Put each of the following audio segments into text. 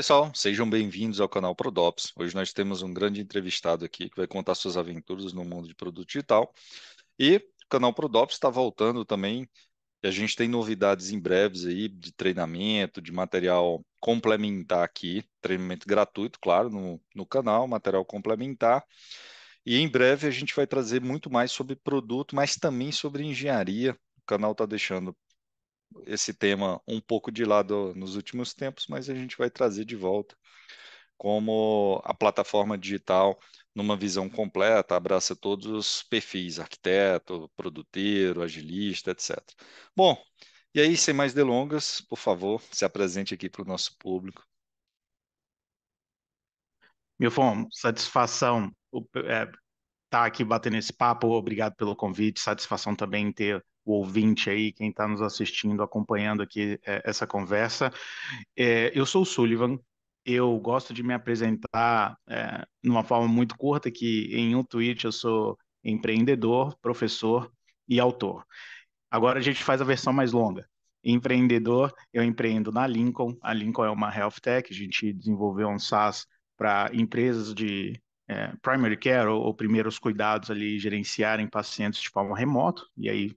pessoal, sejam bem-vindos ao canal ProDops. Hoje nós temos um grande entrevistado aqui que vai contar suas aventuras no mundo de produto digital. E o canal ProDops está voltando também. a gente tem novidades em breves aí de treinamento, de material complementar aqui, treinamento gratuito, claro, no, no canal, material complementar. E em breve a gente vai trazer muito mais sobre produto, mas também sobre engenharia. O canal está deixando esse tema um pouco de lado nos últimos tempos, mas a gente vai trazer de volta como a plataforma digital numa visão completa, abraça todos os perfis, arquiteto, produteiro, agilista, etc. Bom, e aí, sem mais delongas, por favor, se apresente aqui para o nosso público. Milfon, satisfação estar é, tá aqui batendo esse papo, obrigado pelo convite, satisfação também ter o ouvinte aí, quem está nos assistindo, acompanhando aqui é, essa conversa. É, eu sou o Sullivan, eu gosto de me apresentar é, numa forma muito curta, que em um tweet eu sou empreendedor, professor e autor. Agora a gente faz a versão mais longa. Empreendedor, eu empreendo na Lincoln. A Lincoln é uma health tech, a gente desenvolveu um SaaS para empresas de é, primary care ou, ou primeiros cuidados ali gerenciarem pacientes de forma remota. E aí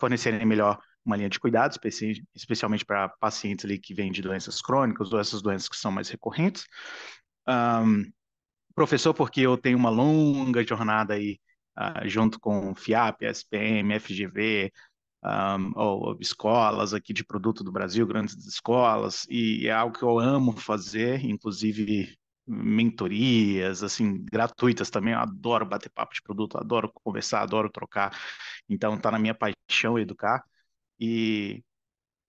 fornecerem melhor uma linha de cuidados, especialmente para pacientes ali que vêm de doenças crônicas ou essas doenças que são mais recorrentes. Um, professor, porque eu tenho uma longa jornada aí uh, junto com FIAP, SPM, FGV, um, ou, ou, escolas aqui de produto do Brasil, grandes escolas, e é algo que eu amo fazer, inclusive mentorias, assim, gratuitas também. Eu adoro bater papo de produto, adoro conversar, adoro trocar. Então, tá na minha paixão educar. E,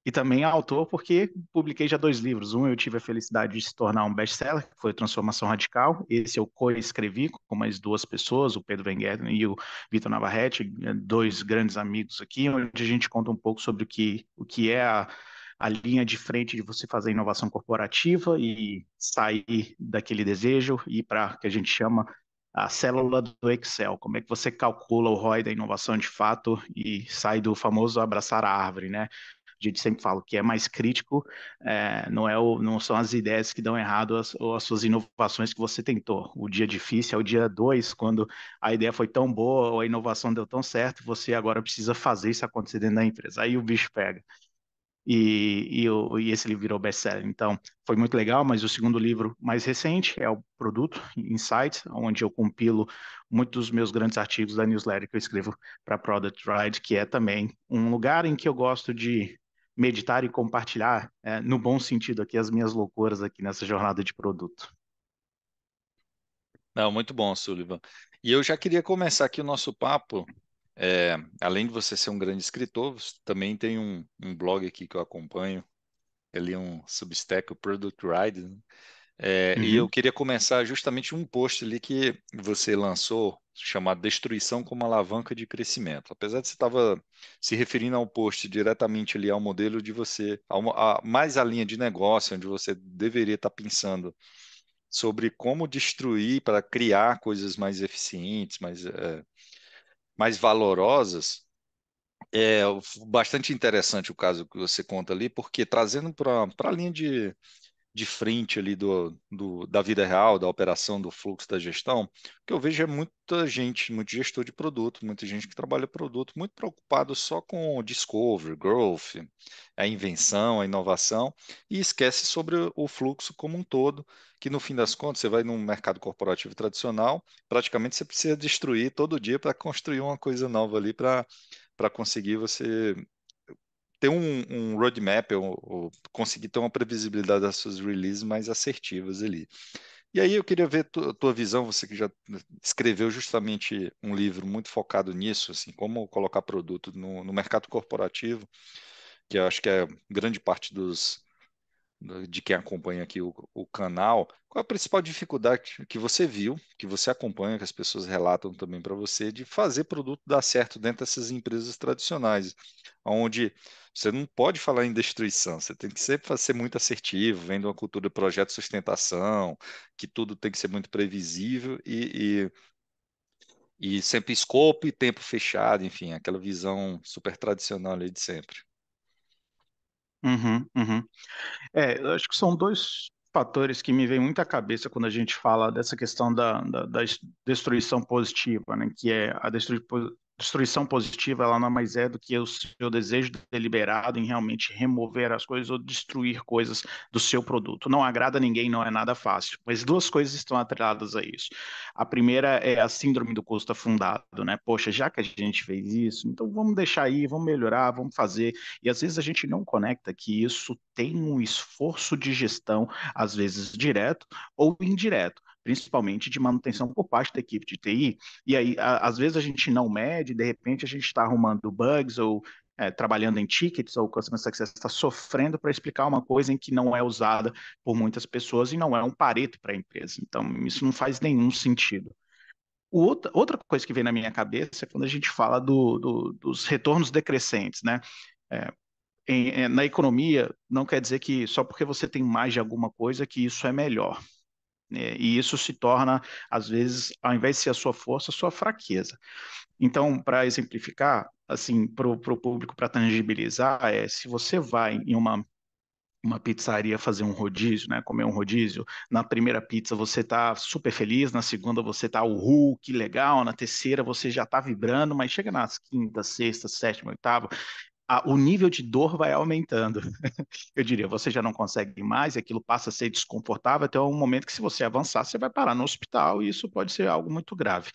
e também é autor, porque publiquei já dois livros. Um, eu tive a felicidade de se tornar um best-seller, que foi Transformação Radical. Esse eu co-escrevi com mais duas pessoas, o Pedro Venguerden e o Vitor Navarrete, dois grandes amigos aqui, onde a gente conta um pouco sobre o que, o que é a a linha de frente de você fazer inovação corporativa e sair daquele desejo e ir para que a gente chama a célula do Excel. Como é que você calcula o ROI da inovação de fato e sai do famoso abraçar a árvore, né? A gente sempre fala que é mais crítico, é, não, é o, não são as ideias que dão errado as, ou as suas inovações que você tentou. O dia difícil é o dia dois, quando a ideia foi tão boa ou a inovação deu tão certo, você agora precisa fazer isso acontecer dentro da empresa. Aí o bicho pega e, e, e, esse livro virou best-seller. Então, foi muito legal, mas o segundo livro mais recente é o produto Insights, onde eu compilo muitos dos meus grandes artigos da newsletter que eu escrevo para Product Ride, que é também um lugar em que eu gosto de meditar e compartilhar, é, no bom sentido aqui, as minhas loucuras aqui nessa jornada de produto. Não, muito bom, Sullivan. E eu já queria começar aqui o nosso papo é, além de você ser um grande escritor, também tem um, um, blog aqui que eu acompanho, é ali um Substack, o Product Ride. Né? É, uhum. E eu uhum. queria começar justamente um post ali que você lançou, chamado Destruição como Alavanca de Crescimento. Apesar de você estava se referindo ao post diretamente ali ao modelo de você, a, a, mais a linha de negócio, onde você deveria estar tá pensando sobre como destruir para criar coisas mais eficientes, mais é, mais valorosas. É bastante interessante o caso que você conta ali, porque trazendo para a linha de, de frente ali do, do, da vida real, da operação, do fluxo, da gestão, o que eu vejo é muita gente, muito gestor de produto, muita gente que trabalha produto, muito preocupado só com discovery, growth, a invenção, a inovação, e esquece sobre o fluxo como um todo, que no fim das contas, você vai num mercado corporativo tradicional, praticamente você precisa destruir todo dia para construir uma coisa nova ali para conseguir você ter um, um roadmap, ou, ou, conseguir ter uma previsibilidade das suas releases mais assertivas ali. E aí eu queria ver a tua visão, você que já escreveu justamente um livro muito focado nisso, assim, como colocar produto no, no mercado corporativo, que eu acho que é grande parte dos de quem acompanha aqui o, o canal, qual a principal dificuldade que você viu, que você acompanha, que as pessoas relatam também para você, de fazer produto dar certo dentro dessas empresas tradicionais, onde você não pode falar em destruição, você tem que sempre ser muito assertivo, vendo uma cultura de projeto de sustentação, que tudo tem que ser muito previsível e, e, e sempre escopo e tempo fechado, enfim, aquela visão super tradicional ali de sempre. Uhum, uhum. É, eu acho que são dois fatores que me vêm muito à cabeça quando a gente fala dessa questão da, da, da destruição positiva, né? que é a destruição destruição positiva ela nada é mais é do que o seu desejo deliberado em realmente remover as coisas ou destruir coisas do seu produto. Não agrada ninguém, não é nada fácil. Mas duas coisas estão atreladas a isso. A primeira é a síndrome do custo afundado, né? Poxa, já que a gente fez isso, então vamos deixar aí, vamos melhorar, vamos fazer. E às vezes a gente não conecta que isso tem um esforço de gestão, às vezes direto ou indireto principalmente de manutenção por parte da equipe de TI. E aí, a, às vezes a gente não mede, de repente a gente está arrumando bugs ou é, trabalhando em tickets ou customer success está sofrendo para explicar uma coisa em que não é usada por muitas pessoas e não é um pareto para a empresa. Então, isso não faz nenhum sentido. Outra, outra coisa que vem na minha cabeça é quando a gente fala do, do, dos retornos decrescentes, né? É, em, é, na economia, não quer dizer que só porque você tem mais de alguma coisa que isso é melhor. Né, e isso se torna, às vezes, ao invés de ser a sua força, a sua fraqueza. Então, para exemplificar, assim, para o público, para tangibilizar, é se você vai em uma uma pizzaria fazer um rodízio, né? Comer um rodízio. Na primeira pizza você tá super feliz, na segunda você tá o que legal, na terceira você já tá vibrando, mas chega nas quinta, sexta, sétima, oitava, a, o nível de dor vai aumentando. Eu diria, você já não consegue mais, aquilo passa a ser desconfortável até um momento que, se você avançar, você vai parar no hospital e isso pode ser algo muito grave.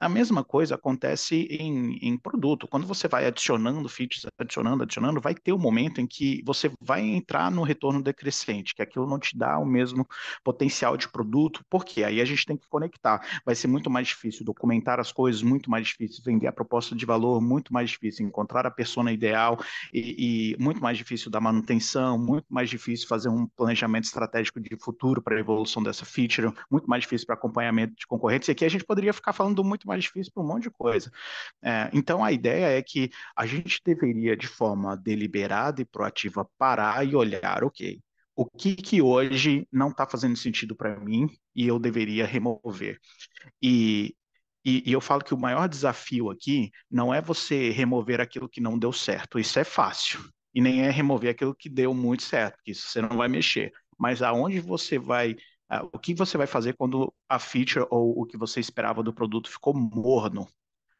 A mesma coisa acontece em, em produto. Quando você vai adicionando features, adicionando, adicionando, vai ter um momento em que você vai entrar no retorno decrescente, que aquilo não te dá o mesmo potencial de produto, porque aí a gente tem que conectar. Vai ser muito mais difícil documentar as coisas, muito mais difícil vender a proposta de valor, muito mais difícil encontrar a persona ideal e, e muito mais difícil da manutenção, muito mais difícil fazer um planejamento estratégico de futuro para a evolução dessa feature, muito mais difícil para acompanhamento de concorrentes. E aqui a gente poderia ficar falando muito muito mais difícil para um monte de coisa. É, então, a ideia é que a gente deveria, de forma deliberada e proativa, parar e olhar, ok, o que que hoje não está fazendo sentido para mim e eu deveria remover. E, e, e, eu falo que o maior desafio aqui não é você remover aquilo que não deu certo, isso é fácil. E nem é remover aquilo que deu muito certo, porque isso você não vai mexer. Mas aonde você vai Uh, o que você vai fazer quando a feature ou o que você esperava do produto ficou morno?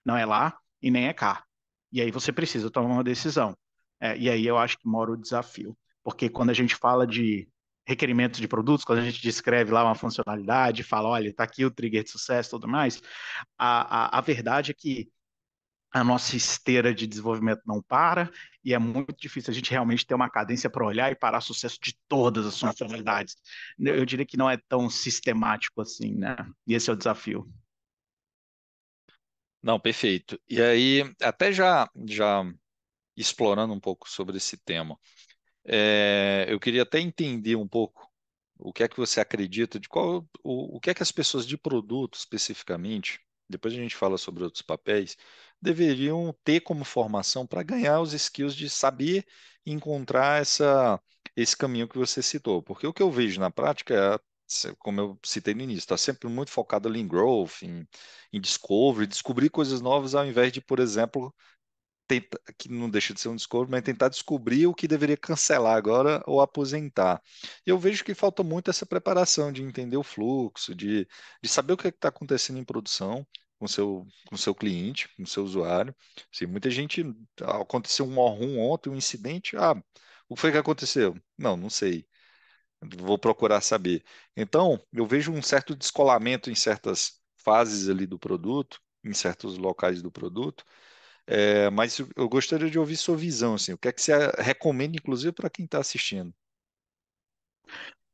Não é lá e nem é cá. E aí você precisa tomar uma decisão. É, e aí eu acho que mora o desafio. Porque quando a gente fala de requerimentos de produtos, quando a gente descreve lá uma funcionalidade, fala, olha, está aqui o trigger de sucesso e tudo mais, a, a, a verdade é que a nossa esteira de desenvolvimento não para e é muito difícil a gente realmente ter uma cadência para olhar e parar o sucesso de todas as funcionalidades. Eu diria que não é tão sistemático assim, né? E esse é o desafio. Não, perfeito. E aí, até já, já explorando um pouco sobre esse tema, é, eu queria até entender um pouco o que é que você acredita, de qual o, o que é que as pessoas de produto especificamente, depois a gente fala sobre outros papéis, deveriam ter como formação para ganhar os skills de saber encontrar essa, esse caminho que você citou. Porque o que eu vejo na prática, é como eu citei no início, está sempre muito focado ali em growth, em, em discovery, descobrir coisas novas ao invés de, por exemplo, Tenta, que não deixa de ser um discovery, mas tentar descobrir o que deveria cancelar agora ou aposentar. Eu vejo que falta muito essa preparação de entender o fluxo, de, de saber o que é está acontecendo em produção, com seu, com seu cliente, com seu usuário. Assim, muita gente aconteceu um horror ontem, um incidente. Ah, o que foi que aconteceu? Não, não sei. Vou procurar saber. Então, eu vejo um certo descolamento em certas fases ali do produto, em certos locais do produto. É, mas eu gostaria de ouvir sua visão, assim, o que é que você recomenda, inclusive, para quem está assistindo?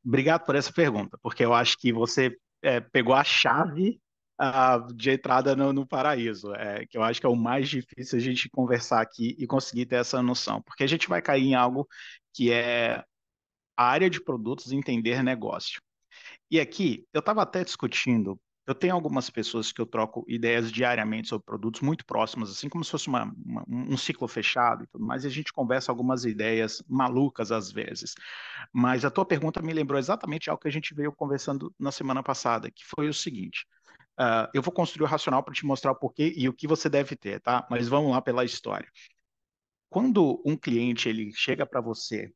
Obrigado por essa pergunta, porque eu acho que você é, pegou a chave uh, de entrada no, no paraíso, é, que eu acho que é o mais difícil a gente conversar aqui e conseguir ter essa noção, porque a gente vai cair em algo que é a área de produtos entender negócio. E aqui, eu estava até discutindo, eu tenho algumas pessoas que eu troco ideias diariamente sobre produtos muito próximas, assim como se fosse uma, uma, um ciclo fechado e tudo mais, e a gente conversa algumas ideias malucas às vezes. Mas a tua pergunta me lembrou exatamente algo que a gente veio conversando na semana passada, que foi o seguinte: Uh, eu vou construir o racional para te mostrar o porquê e o que você deve ter, tá? Mas vamos lá pela história. Quando um cliente ele chega para você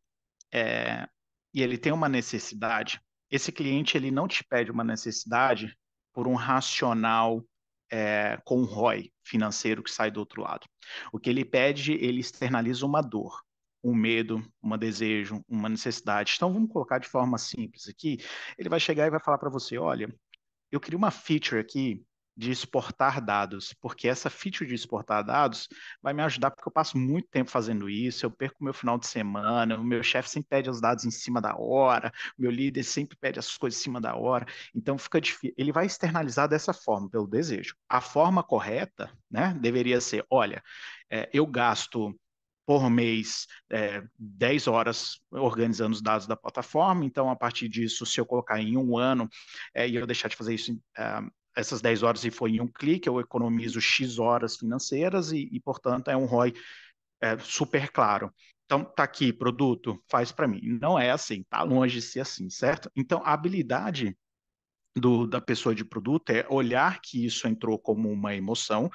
é, e ele tem uma necessidade, esse cliente ele não te pede uma necessidade por um racional é, com ROI financeiro que sai do outro lado. O que ele pede, ele externaliza uma dor, um medo, um desejo, uma necessidade. Então vamos colocar de forma simples aqui. Ele vai chegar e vai falar para você, olha, eu queria uma feature aqui de exportar dados, porque essa feature de exportar dados vai me ajudar, porque eu passo muito tempo fazendo isso, eu perco meu final de semana, o meu chefe sempre pede os dados em cima da hora, o meu líder sempre pede as coisas em cima da hora, então fica difícil. Ele vai externalizar dessa forma, pelo desejo. A forma correta, né, deveria ser, olha, é, eu gasto por mês é, 10 horas organizando os dados da plataforma. Então, a partir disso, se eu colocar em um ano é, e eu deixar de fazer isso é, essas 10 horas e for em um clique, eu economizo X horas financeiras e, e portanto, é um ROI é, super claro. Então, está aqui, produto, faz para mim. Não é assim, tá longe de ser assim, certo? Então, a habilidade do, da pessoa de produto é olhar que isso entrou como uma emoção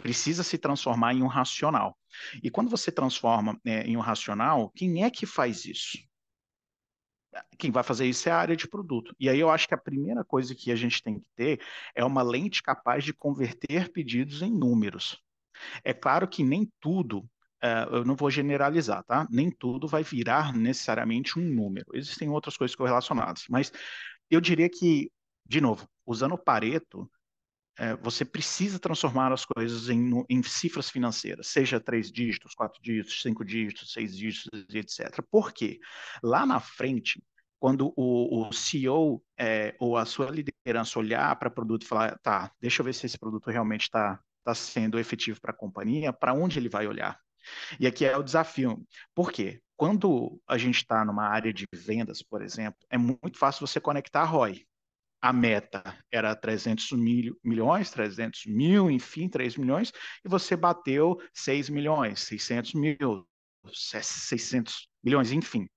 precisa se transformar em um racional. E quando você transforma é, em um racional, quem é que faz isso? Quem vai fazer isso é a área de produto. E aí eu acho que a primeira coisa que a gente tem que ter é uma lente capaz de converter pedidos em números. É claro que nem tudo Uh, eu não vou generalizar, tá? Nem tudo vai virar necessariamente um número. Existem outras coisas correlacionadas, mas eu diria que, de novo, usando o Pareto, é, você precisa transformar as coisas em, em, cifras financeiras, seja três dígitos, quatro dígitos, cinco dígitos, seis dígitos, etc. Por quê? Lá na frente, quando o, o CEO é, ou a sua liderança olhar para o produto e falar, tá, deixa eu ver se esse produto realmente está tá sendo efetivo para a companhia, para onde ele vai olhar? E aqui é o desafio. Por quê? Quando a gente está numa área de vendas, por exemplo, é muito fácil você conectar a ROI a meta era 300 mil, milhões, 300 mil, enfim, 3 milhões, e você bateu 6 milhões, 600 mil, 600 milhões, enfim.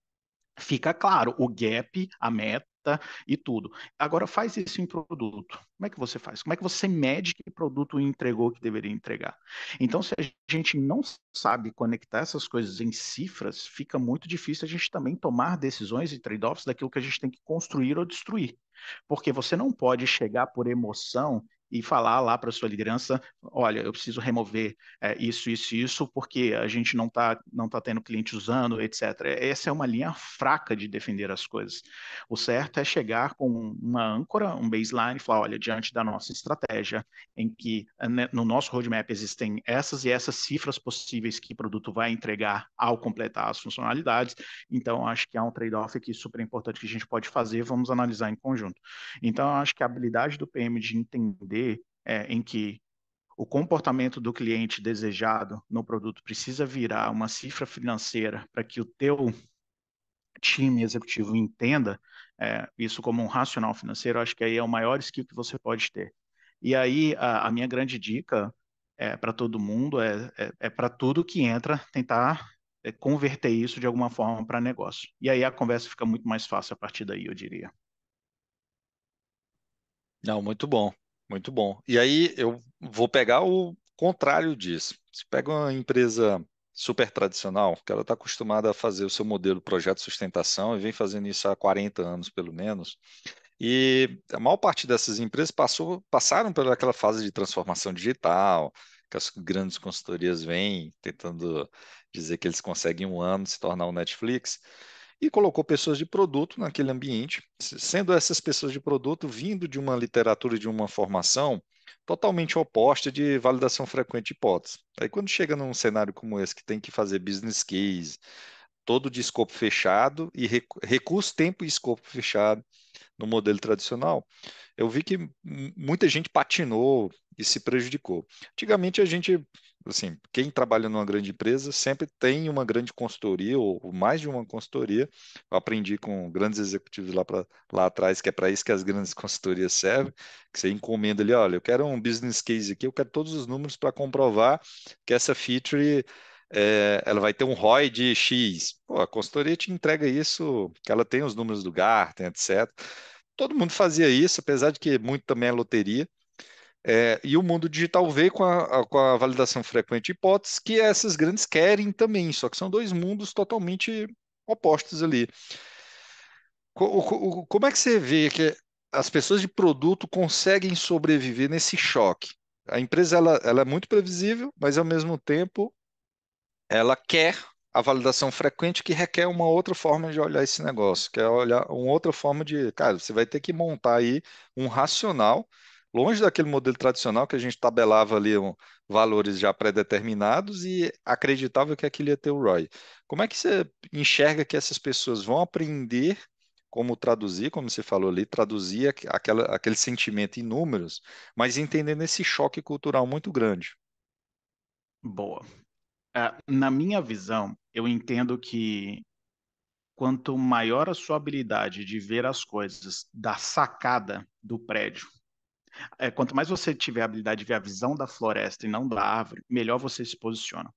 Fica claro, o gap, a meta e tudo. Agora faz isso em produto. Como é que você faz? Como é que você mede que produto entregou que deveria entregar? Então, se a gente não sabe conectar essas coisas em cifras, fica muito difícil a gente também tomar decisões e trade-offs daquilo que a gente tem que construir ou destruir. Porque você não pode chegar por emoção e falar lá para sua liderança, olha, eu preciso remover é, isso, isso, isso, porque a gente não está não tá tendo cliente usando, etc. Essa é uma linha fraca de defender as coisas. O certo é chegar com uma âncora, um baseline, e falar, olha, diante da nossa estratégia, em que né, no nosso roadmap existem essas e essas cifras possíveis que o produto vai entregar ao completar as funcionalidades, então acho que há um trade-off aqui super importante que a gente pode fazer, vamos analisar em conjunto. Então, acho que a habilidade do PM de entender entender é, eh, em que o comportamento do cliente desejado no produto precisa virar uma cifra financeira para que o teu time executivo entenda é, isso como um racional financeiro, acho que aí é o maior skill que você pode ter. E aí a, a minha grande dica é, para todo mundo é, é, é para tudo que entra tentar converter isso de alguma forma para negócio. E aí a conversa fica muito mais fácil a partir daí, eu diria. Não, muito bom. Muito bom. E aí eu vou pegar o contrário disso. Você pega uma empresa super tradicional, que ela está acostumada a fazer o seu modelo projeto de sustentação e vem fazendo isso há 40 anos, pelo menos. E a maior parte dessas empresas passou, passaram pelaquela fase de transformação digital, que as grandes consultorias vêm tentando dizer que eles conseguem um ano se tornar um Netflix e colocou pessoas de produto naquele ambiente, sendo essas pessoas de produto vindo de uma literatura de uma formação totalmente oposta de validação frequente de hipóteses. Aí quando chega num cenário como esse que tem que fazer business case, todo de escopo fechado e recurso, tempo e escopo fechado no modelo tradicional, eu vi que muita gente patinou e se prejudicou. Antigamente a gente assim, quem trabalha numa grande empresa sempre tem uma grande consultoria ou mais de uma consultoria. Eu aprendi com grandes executivos lá, pra, lá atrás que é para isso que as grandes consultorias servem, que você encomenda ali, olha, eu quero um business case aqui, eu quero todos os números para comprovar que essa feature é, ela vai ter um ROI de X. Pô, a consultoria te entrega isso, que ela tem os números do Gartner, etc. Todo mundo fazia isso, apesar de que muito também é loteria. É, e o mundo digital vê com a, a, com a validação frequente de hipóteses que essas grandes querem também, só que são dois mundos totalmente opostos ali. Co, o, como é que você vê que as pessoas de produto conseguem sobreviver nesse choque? A empresa ela, ela é muito previsível, mas ao mesmo tempo ela quer a validação frequente que requer uma outra forma de olhar esse negócio, que é olhar uma outra forma de, cara, você vai ter que montar aí um racional longe daquele modelo tradicional que a gente tabelava ali um, valores já pré-determinados e acreditava que aquilo ia ter o ROI. Como é que você enxerga que essas pessoas vão aprender como traduzir, como você falou ali, traduzir aquela, aquele sentimento em números, mas entendendo esse choque cultural muito grande? Boa. Uh, na minha visão, eu entendo que quanto maior a sua habilidade de ver as coisas da sacada do prédio, é, quanto mais você tiver a habilidade de ver a visão da floresta e não da árvore, melhor você se posiciona.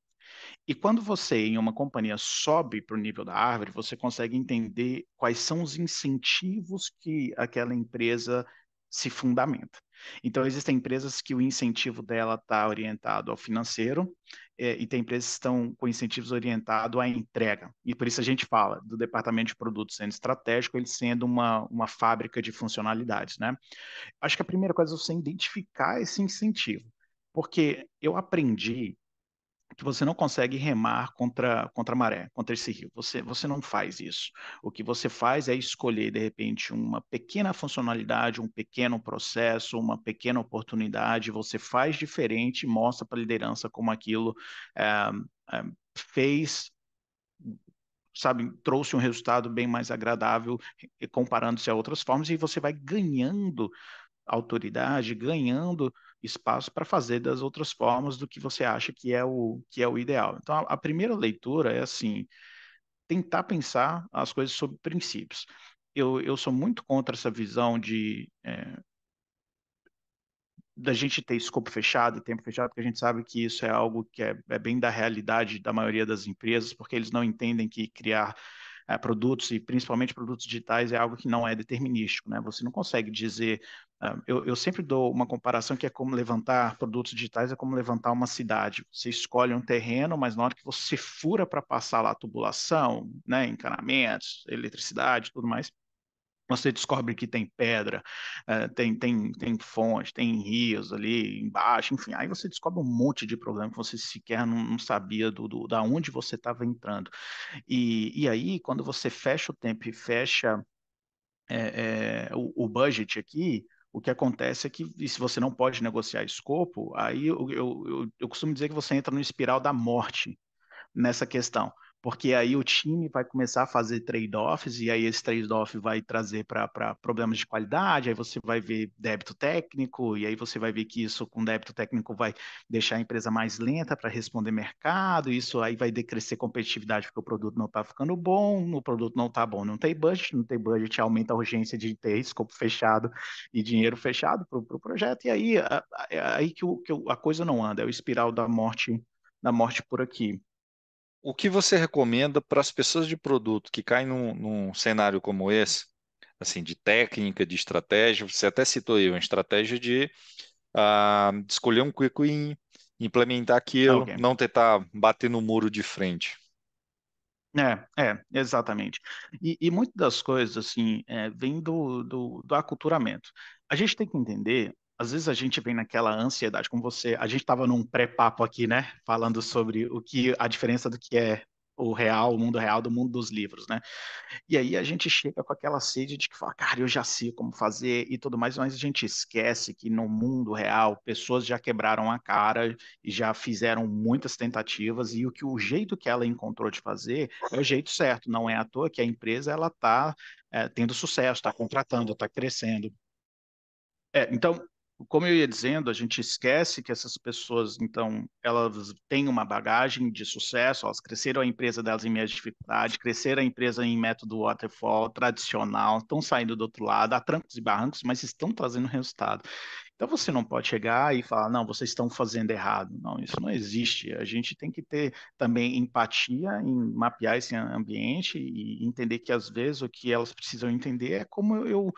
E quando você, em uma companhia, sobe para o nível da árvore, você consegue entender quais são os incentivos que aquela empresa se fundamenta. Então, existem empresas que o incentivo dela está orientado ao financeiro, é, e tem empresas que estão com incentivos orientados à entrega. E por isso a gente fala do departamento de produto sendo estratégico, ele sendo uma, uma fábrica de funcionalidades. Né? Acho que a primeira coisa é você identificar esse incentivo, porque eu aprendi que você não consegue remar contra, contra a maré, contra esse rio. Você, você não faz isso. O que você faz é escolher, de repente, uma pequena funcionalidade, um pequeno processo, uma pequena oportunidade. Você faz diferente, mostra para a liderança como aquilo é, é, fez sabe, trouxe um resultado bem mais agradável comparando-se a outras formas, e você vai ganhando autoridade, ganhando espaço para fazer das outras formas do que você acha que é o, que é o ideal. Então, a, a primeira leitura é assim: tentar pensar as coisas sob princípios. Eu, eu sou muito contra essa visão de. É, da gente ter escopo fechado e tempo fechado, porque a gente sabe que isso é algo que é, é bem da realidade da maioria das empresas, porque eles não entendem que criar é, produtos e principalmente produtos digitais é algo que não é determinístico, né? Você não consegue dizer. Ah, eu, eu, sempre dou uma comparação que é como levantar produtos digitais, é como levantar uma cidade. Você escolhe um terreno, mas na hora que você fura para passar lá tubulação, né, encanamentos, eletricidade, tudo mais, você descobre que tem pedra, eh, tem, tem, tem fonte, tem rios ali embaixo, enfim. Aí você descobre um monte de problema que você sequer não, não sabia do, do, da onde você estava entrando. E, e aí, quando você fecha o tempo e fecha é, é, o, o budget aqui, o que acontece é que, se você não pode negociar escopo, aí eu, eu, eu, eu costumo dizer que você entra no espiral da morte nessa questão porque aí o time vai começar a fazer trade-offs e aí esse trade-off vai trazer para problemas de qualidade, aí você vai ver débito técnico, e aí você vai ver que isso com débito técnico vai deixar a empresa mais lenta para responder mercado, isso aí vai decrescer competitividade porque o produto não está ficando bom, o produto não está bom, não tem budget, não tem budget, aumenta a urgência de ter escopo fechado e dinheiro fechado para o pro projeto, e aí, é aí que, o, que a coisa não anda, é o espiral da morte, da morte por aqui o que você recomenda para as pessoas de produto que caem num, num, cenário como esse, assim, de técnica, de estratégia? Você até citou aí uma estratégia de, uh, escolher um quick win, implementar aquilo, okay. não tentar bater no muro de frente. É, é, exatamente. E, e muitas das coisas, assim, é, vem do, do, do aculturamento. A gente tem que entender às vezes a gente vem naquela ansiedade, como você, a gente estava num pré-papo aqui, né, falando sobre o que a diferença do que é o real, o mundo real do mundo dos livros, né? E aí a gente chega com aquela sede de que fala, cara, eu já sei como fazer e tudo mais, mas a gente esquece que no mundo real pessoas já quebraram a cara e já fizeram muitas tentativas e o que o jeito que ela encontrou de fazer é o jeito certo, não é à toa que a empresa ela está é, eh, tendo sucesso, está contratando, está crescendo. É, então, como eu ia dizendo, a gente esquece que essas pessoas, então, elas têm uma bagagem de sucesso, elas cresceram a empresa delas em meia dificuldade, cresceram a empresa em método waterfall tradicional, estão saindo do outro lado, há trancos e barrancos, mas estão trazendo resultado. Então você não pode chegar e falar, não, vocês estão fazendo errado. Não, isso não existe. A gente tem que ter também empatia em mapear esse ambiente e entender que às vezes o que elas precisam entender é como eu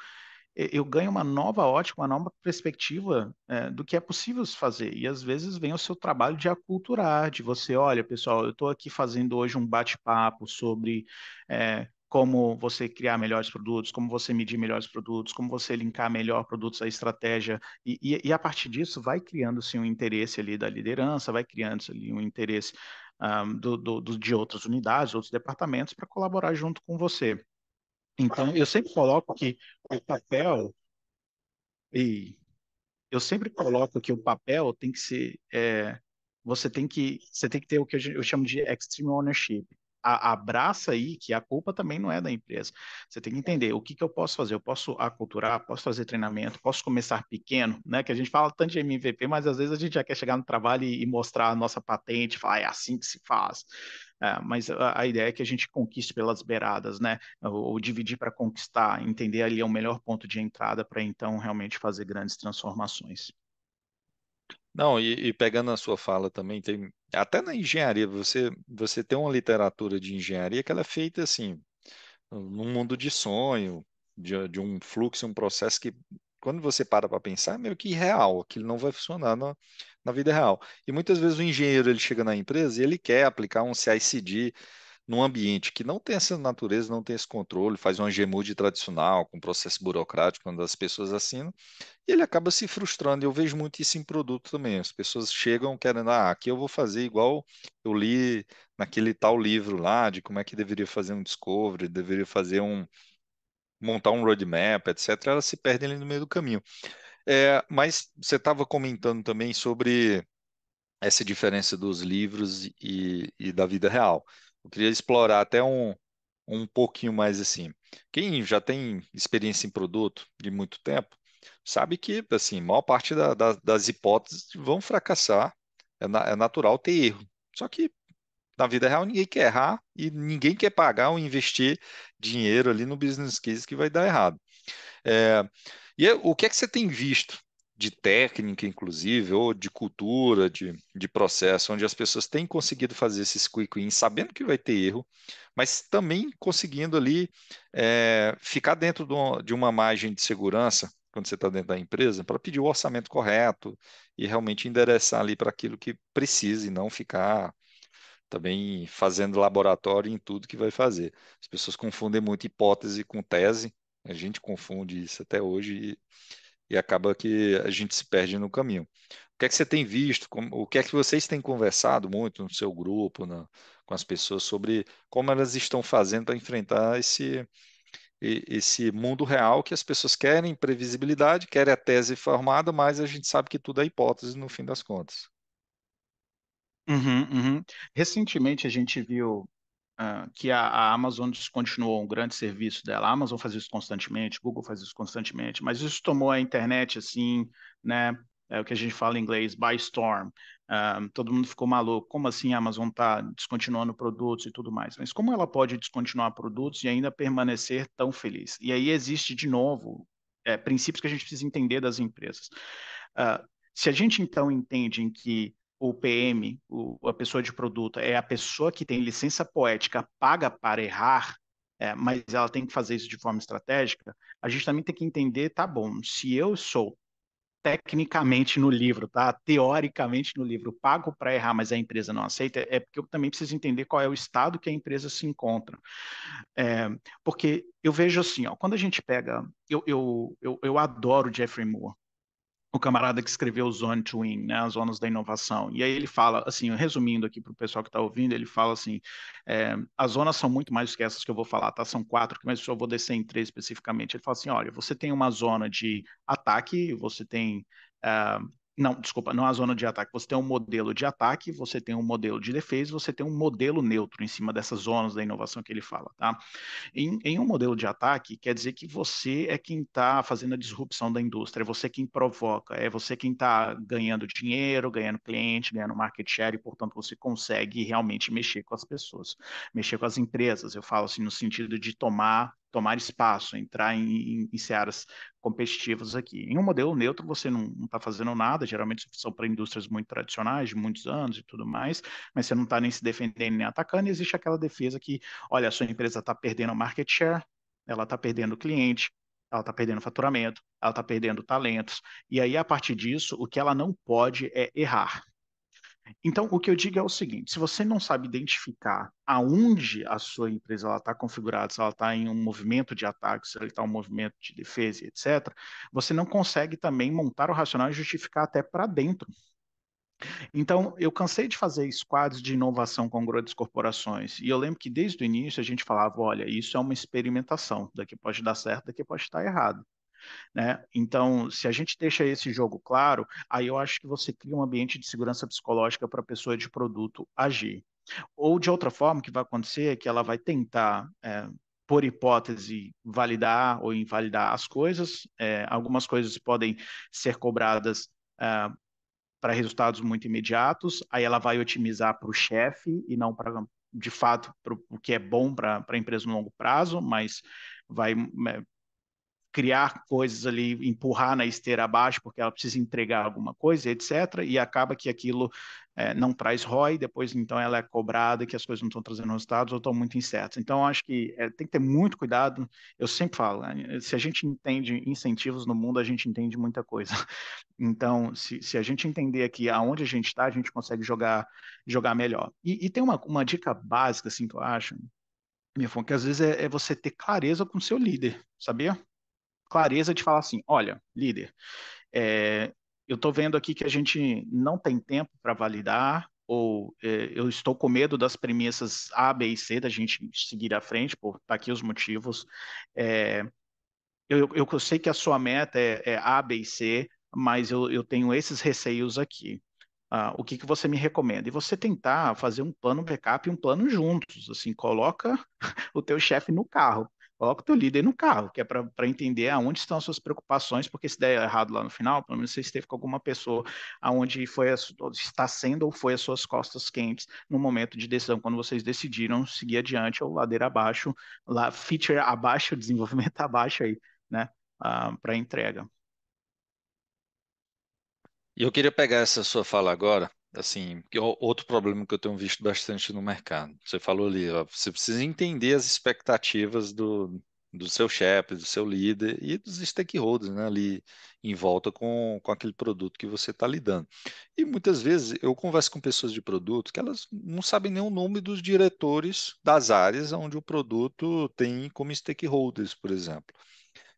eu ganho uma nova ótica, uma nova perspectiva é, do que é possível se fazer. E às vezes vem o seu trabalho de aculturar, de você, olha, pessoal, eu estou aqui fazendo hoje um bate-papo sobre é, como você criar melhores produtos, como você medir melhores produtos, como você linkar melhor produtos à estratégia. E, e, e a partir disso vai criando-se um interesse ali da liderança, vai criando-se ali um interesse um, ah, do, do, de outras unidades, outros departamentos para colaborar junto com você. Então, eu sempre coloco que o papel e eu sempre coloco que o papel tem que ser é, você tem que você tem que ter o que eu, eu chamo de extreme ownership a, abraça aí que a culpa também não é da empresa. Você tem que é. entender o que, que eu posso fazer. Eu posso aculturar, posso fazer treinamento, posso começar pequeno, né? Que a gente fala tanto de MVP, mas às vezes a gente já quer chegar no trabalho e, e mostrar a nossa patente, falar ah, é assim que se faz. É, mas a, a, ideia é que a gente conquiste pelas beiradas, né? Ou, ou dividir para conquistar, entender ali é o melhor ponto de entrada para então realmente fazer grandes transformações. Não, e, e, pegando a sua fala também, tem até na engenharia, você, você tem uma literatura de engenharia que ela é feita assim, num mundo de sonho, de, de um fluxo, um processo que, quando você para para pensar, é meio que irreal, aquilo não vai funcionar na, na vida real. E muitas vezes o engenheiro ele chega na empresa e ele quer aplicar um CICD, num ambiente que não tem essa natureza, não tem esse controle, faz uma gemude tradicional, com processo burocrático, quando as pessoas assinam, e ele acaba se frustrando. Eu vejo muito isso em produto também. As pessoas chegam querendo, ah, aqui eu vou fazer igual eu li naquele tal livro lá, de como é que deveria fazer um discovery, deveria fazer um. montar um roadmap, etc. Elas se perdem ali no meio do caminho. É, mas você estava comentando também sobre essa diferença dos livros e, e da vida real eu queria explorar até um, um pouquinho mais assim. Quem já tem experiência em produto de muito tempo, sabe que, assim, maior parte da, da, das hipóteses vão fracassar, é, na, é natural ter erro. Só que na vida real ninguém quer errar e ninguém quer pagar ou investir dinheiro ali no business case que vai dar errado. É, e o que é que você tem visto de técnica, inclusive, ou de cultura, de, de processo, onde as pessoas têm conseguido fazer esses quick wins, sabendo que vai ter erro, mas também conseguindo ali é, ficar dentro de uma margem de segurança, quando você está dentro da empresa, para pedir o orçamento correto e realmente endereçar ali para aquilo que precisa e não ficar também fazendo laboratório em tudo que vai fazer. As pessoas confundem muito hipótese com tese, a gente confunde isso até hoje. E e acaba que a gente se perde no caminho. O que é que você tem visto? Como, o que é que vocês têm conversado muito no seu grupo, na, com as pessoas, sobre como elas estão fazendo para enfrentar esse, esse mundo real que as pessoas querem previsibilidade, querem a tese formada, mas a gente sabe que tudo é hipótese no fim das contas. Uhum, uhum. Recentemente a gente viu ah, que a, a, Amazon descontinuou um grande serviço dela. A Amazon faz isso constantemente, Google faz isso constantemente, mas isso tomou a internet assim, né? É o que a gente fala em inglês, by storm. Uh, todo mundo ficou maluco. Como assim a Amazon está descontinuando produtos e tudo mais? Mas como ela pode descontinuar produtos e ainda permanecer tão feliz? E aí existe, de novo, é, princípios que a gente precisa entender das empresas. Uh, se a gente então entende em que o PM, o, a pessoa de produto, é a pessoa que tem licença poética paga para errar, é, mas ela tem que fazer isso de forma estratégica, a gente também tem que entender, tá bom, se eu sou tecnicamente no livro, tá? Teoricamente no livro, pago para errar, mas a empresa não aceita, é porque eu também preciso entender qual é o estado que a empresa se encontra. É, porque eu vejo assim, ó, quando a gente pega, eu, eu, eu, eu adoro Jeffrey Moore, o camarada que escreveu Zone to Win, né, as zonas da inovação. E aí ele fala, assim, resumindo aqui para o pessoal que está ouvindo, ele fala assim, é, as zonas são muito mais do que essas que eu vou falar, tá? São quatro, mas eu vou descer em três especificamente. Ele fala assim, olha, você tem uma zona de ataque, você tem uh, não, desculpa, não há zona de ataque. Você tem um modelo de ataque, você tem um modelo de defesa, você tem um modelo neutro em cima dessas zonas da inovação que ele fala, tá? Em, em um modelo de ataque, quer dizer que você é quem está fazendo a disrupção da indústria, é você quem provoca, é você quem está ganhando dinheiro, ganhando cliente, ganhando market share, e, portanto, você consegue realmente mexer com as pessoas, mexer com as empresas. Eu falo assim no sentido de tomar tomar espaço, entrar em, em, em searas competitivas aqui. Em um modelo neutro, você não está fazendo nada, geralmente são para indústrias muito tradicionais, de muitos anos e tudo mais, mas você não está nem se defendendo nem atacando, e existe aquela defesa que, olha, a sua empresa está perdendo market share, ela está perdendo cliente, ela está perdendo faturamento, ela está perdendo talentos, e aí, a partir disso, o que ela não pode é errar então, o que eu digo é o seguinte: se você não sabe identificar aonde a sua empresa está configurada, se ela está em um movimento de ataque, se ela está em um movimento de defesa, etc., você não consegue também montar o racional e justificar até para dentro. Então, eu cansei de fazer squads de inovação com grandes corporações. E eu lembro que desde o início a gente falava: olha, isso é uma experimentação, daqui pode dar certo, daqui pode estar errado. Né? Então, se a gente deixa esse jogo claro, aí eu acho que você cria um ambiente de segurança psicológica para a pessoa de produto agir. Ou de outra forma, o que vai acontecer é que ela vai tentar, é, por hipótese, validar ou invalidar as coisas. É, algumas coisas podem ser cobradas é, eh, para resultados muito imediatos, aí ela vai otimizar para o chefe e não para de fato para o que é bom para a empresa no longo prazo, mas vai né, criar coisas ali, empurrar na esteira abaixo, porque ela precisa entregar alguma coisa, etc. E acaba que aquilo é, não traz ROI, depois então ela é cobrada que as coisas não estão trazendo resultados ou estão muito incertas. Então, acho que é, tem que ter muito cuidado. Eu sempre falo, né? se a gente entende incentivos no mundo, a gente entende muita coisa. Então, se, se a gente entender aqui aonde a gente está, a gente consegue jogar, jogar melhor. E, e tem uma, uma dica básica, assim, que eu acho, minha fonte, que às vezes é, é você ter clareza com o seu líder, sabia? clareza de falar assim: olha, líder, é, eu estou vendo aqui que a gente não tem tempo para validar, ou eh, eu estou com medo das premissas A, B e C da gente seguir à frente, por tá aqui os motivos. É, eu, eu, eu, sei que a sua meta é, é A, B e C, mas eu, eu tenho esses receios aqui. Ah, o que, que você me recomenda? E você tentar fazer um plano backup e um plano juntos, assim, coloca o teu chefe no carro. Coloca o teu líder no carro, que é para entender aonde estão as suas preocupações, porque se der errado lá no final, pelo menos você esteve com alguma pessoa aonde foi a, está sendo ou foi as suas costas quentes no momento de decisão, quando vocês decidiram seguir adiante ou ladeira abaixo, lá feature abaixo, desenvolvimento abaixo aí, né, uh, ah, para entrega. E eu queria pegar essa sua fala agora assim, outro problema que eu tenho visto bastante no mercado. Você falou ali, ó, você precisa entender as expectativas do, do seu chefe, do seu líder e dos stakeholders né, ali em volta com, com aquele produto que você está lidando. E muitas vezes eu converso com pessoas de produto que elas não sabem nem o nome dos diretores das áreas onde o produto tem como stakeholders, por exemplo.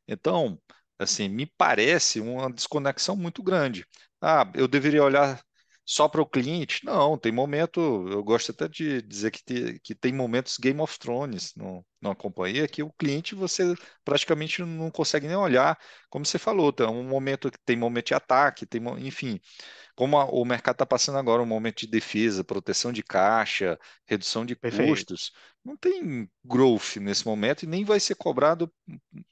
Então, assim, me parece uma desconexão muito grande. Ah, eu deveria olhar só para o cliente? Não, tem momento, eu gosto até de dizer que, te, que tem momentos Game of Thrones no, numa companhia que o cliente você praticamente não consegue nem olhar, como você falou, tem tá, um momento que tem momento de ataque, tem, enfim, como a, o mercado está passando agora, um momento de defesa, proteção de caixa, redução de Perfeito. custos, não tem growth nesse momento e nem vai ser cobrado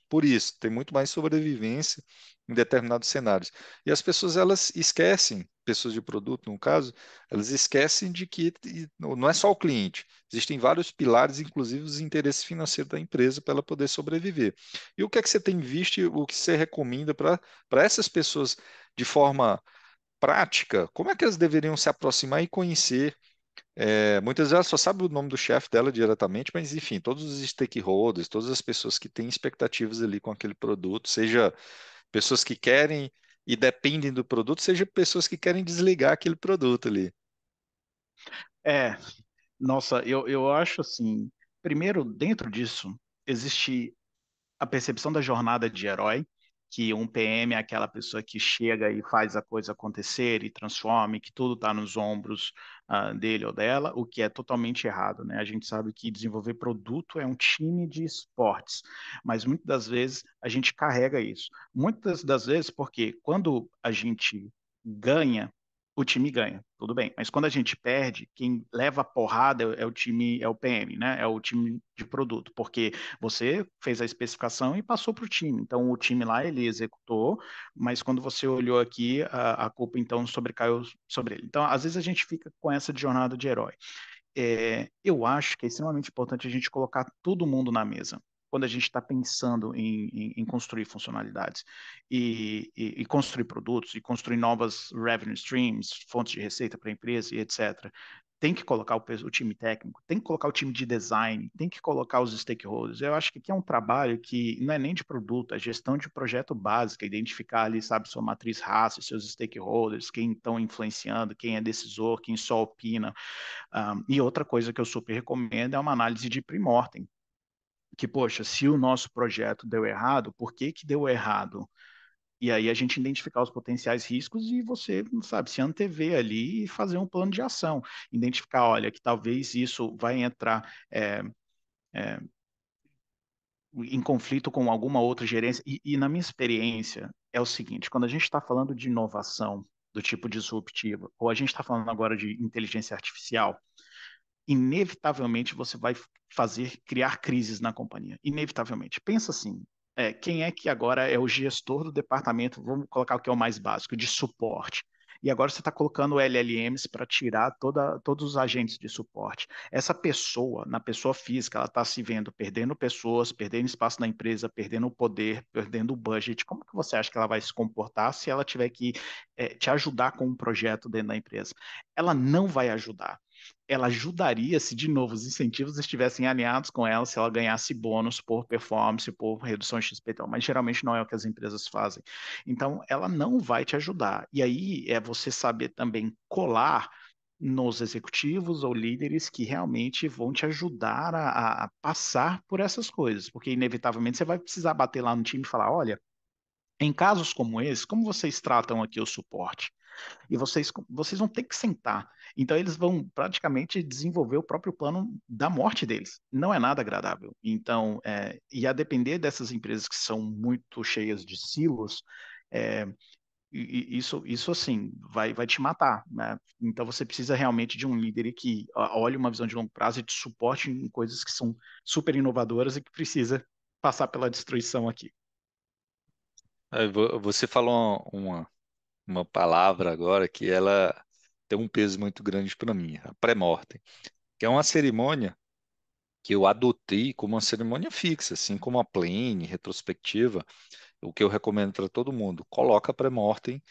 por isso. Tem muito mais sobrevivência em determinados cenários. E as pessoas elas esquecem, pessoas de produto no caso, elas esquecem de que não é só o cliente, existem vários pilares, inclusive os interesses financeiros da empresa para ela poder sobreviver. E o que é que você tem visto, o que você recomenda para essas pessoas de forma prática, como é que elas deveriam se aproximar e conhecer é, muitas vezes ela só sabe o nome do chefe dela diretamente, mas enfim, todos os stakeholders, todas as pessoas que têm expectativas ali com aquele produto, seja pessoas que querem e dependem do produto, seja pessoas que querem desligar aquele produto ali. É, nossa, eu, eu acho assim, primeiro, dentro disso, existe a percepção da jornada de herói, que um PM é aquela pessoa que chega e faz a coisa acontecer e transforme, que tudo está nos ombros uh, dele ou dela, o que é totalmente errado, né? A gente sabe que desenvolver produto é um time de esportes, mas muitas das vezes a gente carrega isso. Muitas das vezes porque quando a gente ganha o time ganha, tudo bem. Mas quando a gente perde, quem leva a porrada é o time, é o PM, né? É o time de produto, porque você fez a especificação e passou para o time. Então o time lá ele executou, mas quando você olhou aqui, a, a culpa então sobrecaiu sobre ele. Então às vezes a gente fica com essa de jornada de herói. É, eu acho que é extremamente importante a gente colocar todo mundo na mesa quando a gente está pensando em, em, em, construir funcionalidades e, e, e, construir produtos e construir novas revenue streams, fontes de receita para a empresa e etc., tem que colocar o, o, time técnico, tem que colocar o time de design, tem que colocar os stakeholders. Eu acho que aqui é um trabalho que não é nem de produto, é gestão de projeto básica, identificar ali, sabe, sua matriz raça, seus stakeholders, quem estão influenciando, quem é decisor, quem só opina. Um, e outra coisa que eu super recomendo é uma análise de pre-mortem que, poxa, se o nosso projeto deu errado, por que, que deu errado? E aí a gente identificar os potenciais riscos e você, sabe, se antever ali e fazer um plano de ação. Identificar, olha, que talvez isso vai entrar é, é, em conflito com alguma outra gerência. E, e na minha experiência, é o seguinte, quando a gente está falando de inovação do tipo disruptiva, ou a gente está falando agora de inteligência artificial, inevitavelmente você vai fazer criar crises na companhia, inevitavelmente. Pensa assim, é, quem é que agora é o gestor do departamento, vamos colocar o que é o mais básico, de suporte. E agora você está colocando LLMs para tirar toda, todos os agentes de suporte. Essa pessoa, na pessoa física, ela está se vendo perdendo pessoas, perdendo espaço na empresa, perdendo o poder, perdendo o budget. Como que você acha que ela vai se comportar se ela tiver que é, te ajudar com um projeto dentro da empresa? Ela não vai ajudar ela ajudaria se, de novo, os incentivos estivessem alinhados com ela, se ela ganhasse bônus por performance, por redução de XP, então, mas geralmente não é o que as empresas fazem. Então, ela não vai te ajudar. E aí é você saber também colar nos executivos ou líderes que realmente vão te ajudar a, a passar por essas coisas, porque inevitavelmente você vai precisar bater lá no time e falar: olha, em casos como esse, como vocês tratam aqui o suporte? e vocês, vocês vão ter que sentar. Então eles vão praticamente desenvolver o próprio plano da morte deles. Não é nada agradável. Então, é, e a depender dessas empresas que são muito cheias de silos, é, isso, isso assim, vai, vai te matar, né? Então você precisa realmente de um líder que olhe uma visão de longo prazo e te suporte em coisas que são super inovadoras e que precisa passar pela destruição aqui. É, você falou uma uma palavra agora que ela tem um peso muito grande para mim, a pré-mortem, que é uma cerimônia que eu adotei como uma cerimônia fixa, assim como a plane, retrospectiva, o que eu recomendo para todo mundo, coloca a pré-mortem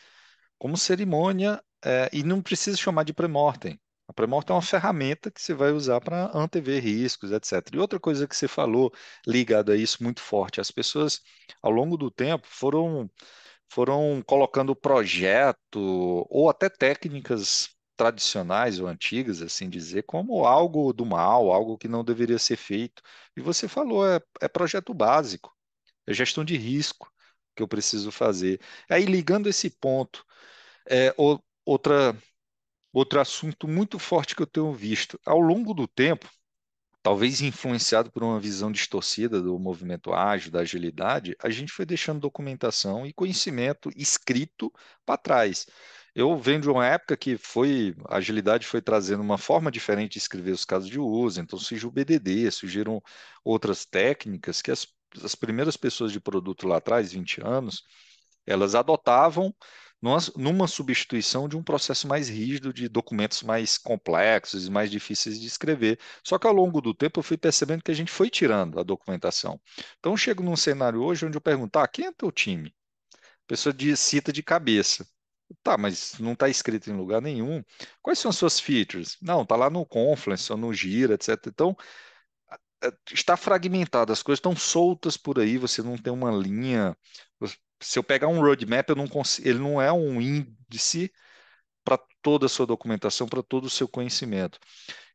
como cerimônia é, e não precisa chamar de pré-mortem. A pré-mortem é uma ferramenta que você vai usar para antever riscos, etc. E outra coisa que você falou ligada a isso muito forte, as pessoas ao longo do tempo foram foram colocando projeto ou até técnicas tradicionais ou antigas, assim dizer, como algo do mal, algo que não deveria ser feito. E você falou, é, é projeto básico, é gestão de risco que eu preciso fazer. Aí, ligando esse ponto, é, outra, outro assunto muito forte que eu tenho visto. Ao longo do tempo, talvez influenciado por uma visão distorcida do movimento ágil, da agilidade, a gente foi deixando documentação e conhecimento escrito para trás. Eu venho de uma época que foi a agilidade foi trazendo uma forma diferente de escrever os casos de uso, então surgiu o BDD, surgiram outras técnicas que as, as primeiras pessoas de produto lá atrás, 20 anos, elas adotavam numa substituição de um processo mais rígido, de documentos mais complexos e mais difíceis de escrever. Só que ao longo do tempo eu fui percebendo que a gente foi tirando a documentação. Então eu chego num cenário hoje onde eu pergunto: ah, quem é teu time? A pessoa diz, cita de cabeça. Tá, mas não está escrito em lugar nenhum. Quais são as suas features? Não, está lá no Confluence ou no Gira, etc. Então, está fragmentado, as coisas estão soltas por aí, você não tem uma linha se eu pegar um roadmap, não consigo, ele não é um índice para toda a sua documentação, para todo o seu conhecimento.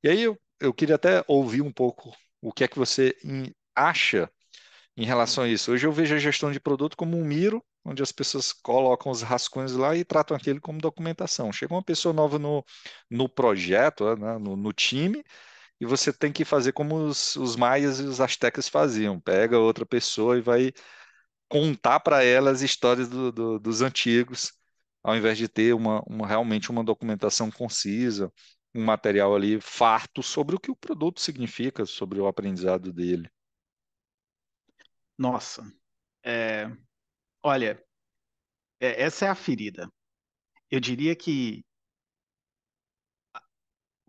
E aí eu, eu queria até ouvir um pouco o que é que você acha em relação a isso. Hoje eu vejo a gestão de produto como um miro, onde as pessoas colocam os rascunhos lá e tratam aquele como documentação. Chega uma pessoa nova no, no projeto, né, no, no, time, e você tem que fazer como os, os maias e os astecas faziam. Pega outra pessoa e vai contar para elas histórias do, do, dos antigos, ao invés de ter uma, uma, realmente uma documentação concisa, um material ali farto sobre o que o produto significa, sobre o aprendizado dele. Nossa, é... olha, é, essa é a ferida. Eu diria que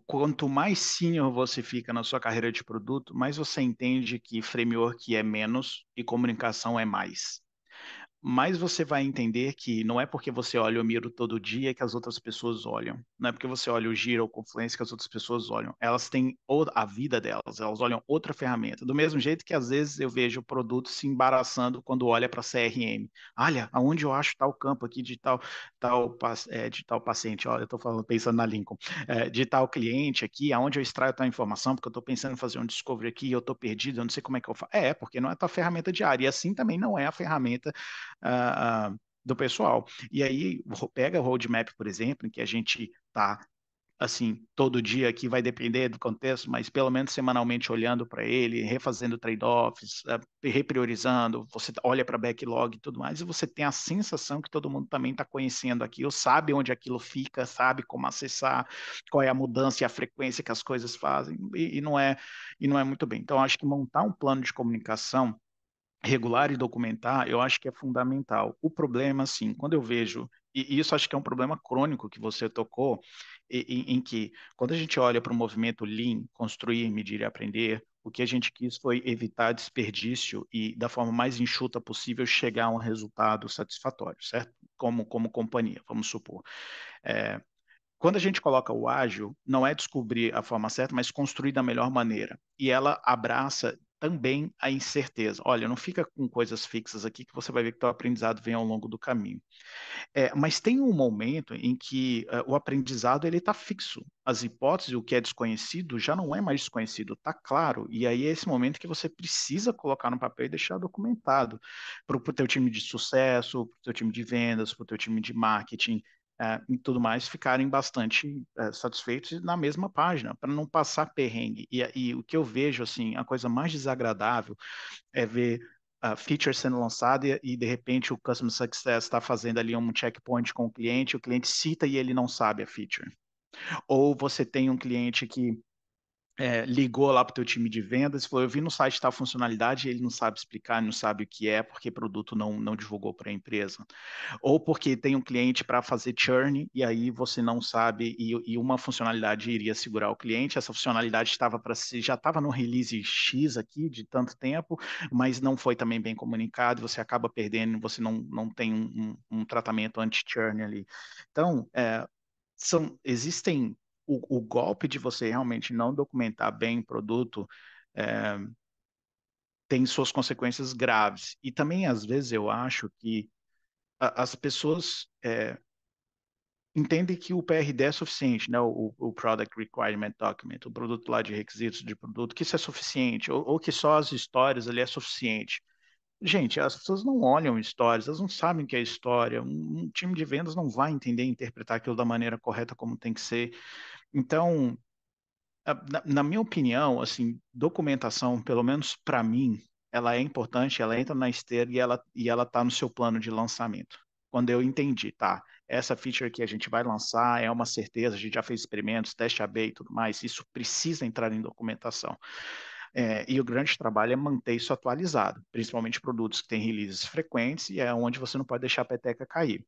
quanto mais senior você fica na sua carreira de produto, mais você entende que framework é menos e comunicação é mais mais você vai entender que não é porque você olha o Miro todo dia que as outras pessoas olham. Não é porque você olha o Giro ou Confluência que as outras pessoas olham. Elas têm a vida delas, elas olham outra ferramenta. Do mesmo jeito que às vezes eu vejo o produto se embaraçando quando olha para a CRM. Olha, aonde eu acho tal campo aqui de tal, tal, é, de tal paciente? Olha, eu estou pensando na Lincoln. É, de tal cliente aqui, aonde eu extraio tal informação, porque eu estou pensando em fazer um discovery aqui, eu estou perdido, eu não sei como é que eu faço. É, porque não é a tua ferramenta diária. E assim também não é a ferramenta uh, do pessoal. E aí, pega o roadmap, por exemplo, em que a gente está assim, todo dia que vai depender do contexto, mas pelo menos semanalmente olhando para ele, refazendo trade-offs, eh, repriorizando, você olha para backlog e tudo mais, e você tem a sensação que todo mundo também está conhecendo aquilo, sabe onde aquilo fica, sabe como acessar, qual é a mudança e a frequência que as coisas fazem, e, e não é e não é muito bem. Então, acho que montar um plano de comunicação regular e documentar, eu acho que é fundamental. O problema, assim, quando eu vejo, e isso acho que é um problema crônico que você tocou, em, em que quando a gente olha para o movimento Lean, construir, medir e aprender, o que a gente quis foi evitar desperdício e, da forma mais enxuta possível, chegar a um resultado satisfatório, certo? Como, como companhia, vamos supor. É, quando a gente coloca o ágil, não é descobrir a forma certa, mas construir da melhor maneira. E ela abraça também a incerteza. Olha, não fica com coisas fixas aqui que você vai ver que o aprendizado vem ao longo do caminho. É, mas tem um momento em que uh, o aprendizado ele está fixo. As hipóteses, o que é desconhecido, já não é mais desconhecido, está claro. E aí é esse momento que você precisa colocar no papel e deixar documentado para o teu time de sucesso, para o teu time de vendas, para o teu time de marketing, é, e tudo mais ficarem bastante é, satisfeitos na mesma página, para não passar perrengue. E, e, o que eu vejo, assim, a coisa mais desagradável é ver a ah, feature sendo lançada e, e, de repente o Customer Success está fazendo ali um checkpoint com o cliente, o cliente cita e ele não sabe a feature. Ou você tem um cliente que é, ligou lá para o teu time de vendas e falou: Eu vi no site tal funcionalidade, ele não sabe explicar, não sabe o que é, porque produto não, não divulgou para a empresa. Ou porque tem um cliente para fazer churn e aí você não sabe, e, e, uma funcionalidade iria segurar o cliente, essa funcionalidade estava para se já estava no release X aqui de tanto tempo, mas não foi também bem comunicado, você acaba perdendo, você não, não tem um, um tratamento anti-churn ali. Então, é, são, existem o, o golpe de você realmente não documentar bem o produto é, tem suas consequências graves. E também, às vezes, eu acho que a, as pessoas é, entendem que o PRD é suficiente, né? o, o Product Requirement Document, o produto lá de requisitos de produto, que isso é suficiente, ou, ou que só as histórias ali é suficiente. Gente, as pessoas não olham histórias, elas não sabem o que é história. Um, um, time de vendas não vai entender e interpretar aquilo da maneira correta como tem que ser. Então, na, minha opinião, assim, documentação, pelo menos para mim, ela é importante, ela entra na esteira e ela e ela tá no seu plano de lançamento. Quando eu entendi, tá, essa feature que a gente vai lançar é uma certeza, a gente já fez experimentos, teste AB e tudo mais, isso precisa entrar em documentação. É, e o grande trabalho é manter isso atualizado, principalmente produtos que têm releases frequentes e é onde você não pode deixar a peteca cair.